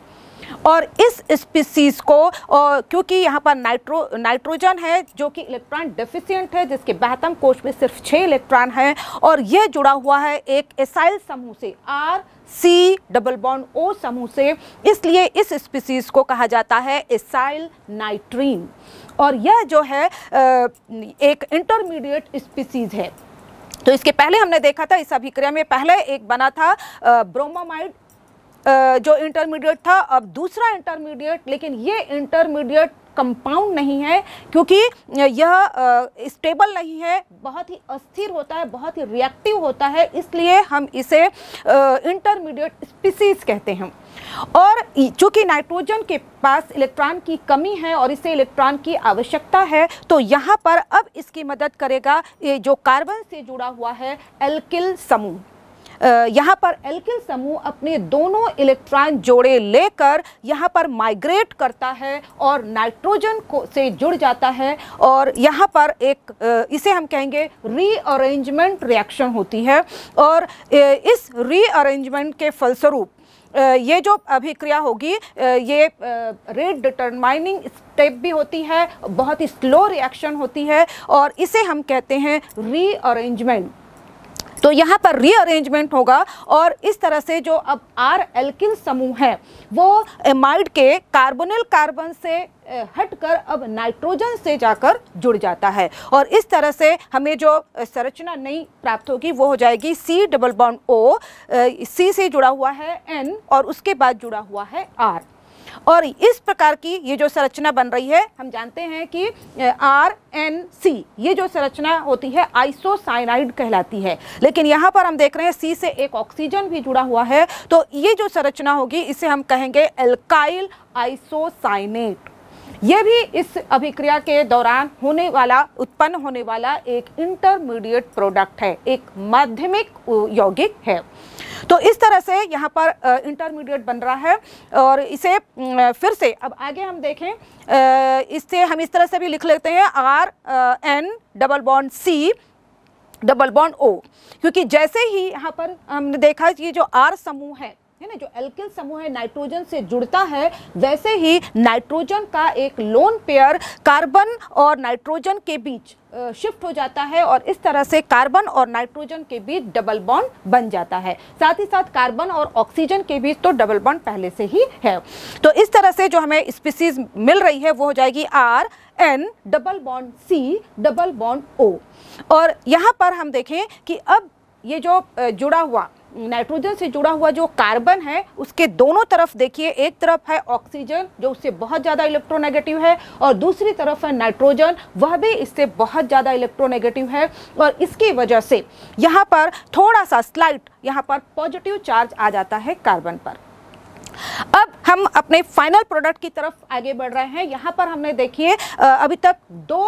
और इस स्पीसीज को और क्योंकि यहाँ पर नाइट्रो नाइट्रोजन है जो कि इलेक्ट्रॉन डेफिशिएंट है जिसके बेहतम कोष में सिर्फ छः इलेक्ट्रॉन है और यह जुड़ा हुआ है एक एसाइल समूह से R C double bond O समूह से इसलिए इस स्पीसीज को कहा जाता है एसाइल नाइट्रीन और यह जो है एक इंटरमीडिएट स्पीसीज है तो इसके पहले हमने देखा था इस अभिक्रिया में पहले एक बना था ब्रोमामाइड जो इंटरमीडिएट था अब दूसरा इंटरमीडिएट लेकिन ये इंटरमीडिएट कंपाउंड नहीं है क्योंकि यह स्टेबल नहीं है बहुत ही अस्थिर होता है बहुत ही रिएक्टिव होता है इसलिए हम इसे इंटरमीडिएट स्पीसीज कहते हैं और चूँकि नाइट्रोजन के पास इलेक्ट्रॉन की कमी है और इसे इलेक्ट्रॉन की आवश्यकता है तो यहाँ पर अब इसकी मदद करेगा ये जो कार्बन से जुड़ा हुआ है एल्किल समूह यहाँ पर एल्किल समूह अपने दोनों इलेक्ट्रॉन जोड़े लेकर यहाँ पर माइग्रेट करता है और नाइट्रोजन को से जुड़ जाता है और यहाँ पर एक इसे हम कहेंगे रीअरेंजमेंट रिएक्शन होती है और इस रीअरेंजमेंट के फलस्वरूप ये जो अभिक्रिया होगी ये रेड डिटरमाइनिंग स्टेप भी होती है बहुत ही स्लो रिएक्शन होती है और इसे हम कहते हैं रीअरेंजमेंट तो यहाँ पर रीअरेंजमेंट होगा और इस तरह से जो अब आर एल्किन समूह है वो एमाइड के कार्बोनिल कार्बन से हटकर अब नाइट्रोजन से जाकर जुड़ जाता है और इस तरह से हमें जो संरचना नई प्राप्त होगी वो हो जाएगी सी डबल बॉन्ड ओ सी से जुड़ा हुआ है एन और उसके बाद जुड़ा हुआ है आर और इस प्रकार की ये जो संरचना बन रही है हम जानते हैं कि आर एन सी ये जो संरचना होती है आइसोसाइनाइड कहलाती है लेकिन यहाँ पर हम देख रहे हैं सी से एक ऑक्सीजन भी जुड़ा हुआ है तो ये जो संरचना होगी इसे हम कहेंगे एल्काइल आइसोसाइनेट ये भी इस अभिक्रिया के दौरान होने वाला उत्पन्न होने वाला एक इंटरमीडिएट प्रोडक्ट है एक माध्यमिक यौगिक है तो इस तरह से यहाँ पर इंटरमीडिएट बन रहा है और इसे फिर से अब आगे हम देखें इससे हम इस तरह से भी लिख लेते हैं R N double bond C double bond O क्योंकि जैसे ही यहाँ पर हमने देखा कि जो आर समूह है है ना जो एल्किल समूह है नाइट्रोजन से जुड़ता है वैसे ही नाइट्रोजन का एक लोन पेयर कार्बन और नाइट्रोजन के बीच शिफ्ट हो जाता है और इस तरह से कार्बन और नाइट्रोजन के बीच डबल बॉन्ड बन जाता है साथ ही साथ कार्बन और ऑक्सीजन के बीच तो डबल बॉन्ड पहले से ही है तो इस तरह से जो हमें स्पीसीज मिल रही है वो हो जाएगी R N double bond C double bond O और यहाँ पर हम देखें कि अब ये जो जुड़ा हुआ नाइट्रोजन से जुड़ा हुआ जो कार्बन है उसके दोनों तरफ देखिए एक तरफ है ऑक्सीजन जो उससे बहुत ज़्यादा इलेक्ट्रोनेगेटिव है और दूसरी तरफ है नाइट्रोजन वह भी इससे बहुत ज़्यादा इलेक्ट्रोनेगेटिव है और इसकी वजह से यहाँ पर थोड़ा सा स्लाइट यहाँ पर पॉजिटिव चार्ज आ जाता है कार्बन पर हम अपने फाइनल प्रोडक्ट की तरफ आगे बढ़ रहे हैं यहाँ पर हमने देखिए अभी तक दो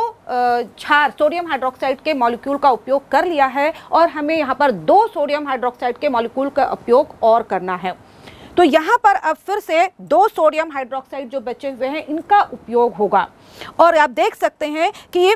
छार सोडियम हाइड्रोक्साइड के मॉलिक्यूल का उपयोग कर लिया है और हमें यहाँ पर दो सोडियम हाइड्रोक्साइड के मॉलिक्यूल का उपयोग और करना है तो यहाँ पर अब फिर से दो सोडियम हाइड्रोक्साइड जो बचे हुए हैं इनका उपयोग होगा और आप देख सकते हैं कि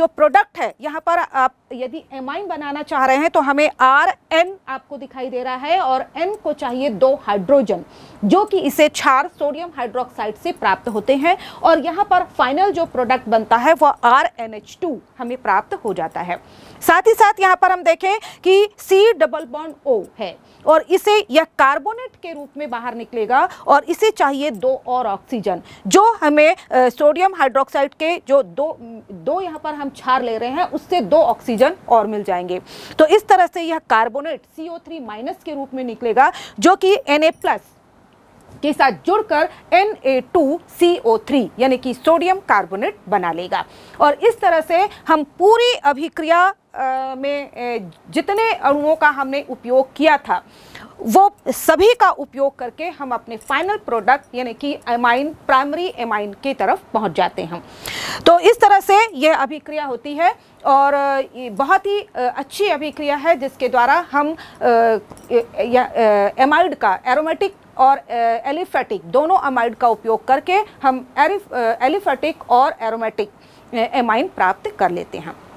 जो प्रोडक्ट है यहाँ पर आप यदि एमाइन बनाना चाह रहे हैं तो हमें आर एन आपको दिखाई दे रहा है और एन को चाहिए दो हाइड्रोजन जो कि इसे छार सोडियम हाइड्रोक्साइड से प्राप्त होते हैं और यहाँ पर फाइनल जो प्रोडक्ट बनता है वह आर एन एच टू हमें प्राप्त हो जाता है साथ ही साथ यहाँ पर हम देखें कि सी डबल बॉन्ड ओ है और इसे यह कार्बोनेट के रूप में बाहर निकलेगा और इसे चाहिए दो और ऑक्सीजन जो हमें सोडियम हाइड्रोक्साइड के जो दो दो यहाँ पर हम छार ले रहे हैं उससे दो ऑक्सीजन और मिल जाएंगे तो इस तरह से यह carbonate C O three minus के रूप में निकलेगा जो कि एन ए प्लस के साथ जुड़कर Na2CO3 यानी कि सोडियम कार्बोनेट बना लेगा और इस तरह से हम पूरी अभिक्रिया में जितने अणुओं का हमने उपयोग किया था वो सभी का उपयोग करके हम अपने फाइनल प्रोडक्ट यानी कि एमाइन प्राइमरी एमाइन की तरफ पहुंच जाते हैं तो इस तरह से यह अभिक्रिया होती है और बहुत ही अच्छी अभिक्रिया है जिसके द्वारा हम एमाइड का एरोमेटिक और एलिफेटिक दोनों अमाइड का उपयोग करके हम एलिफेटिक और एरोमेटिक एमाइन प्राप्त कर लेते हैं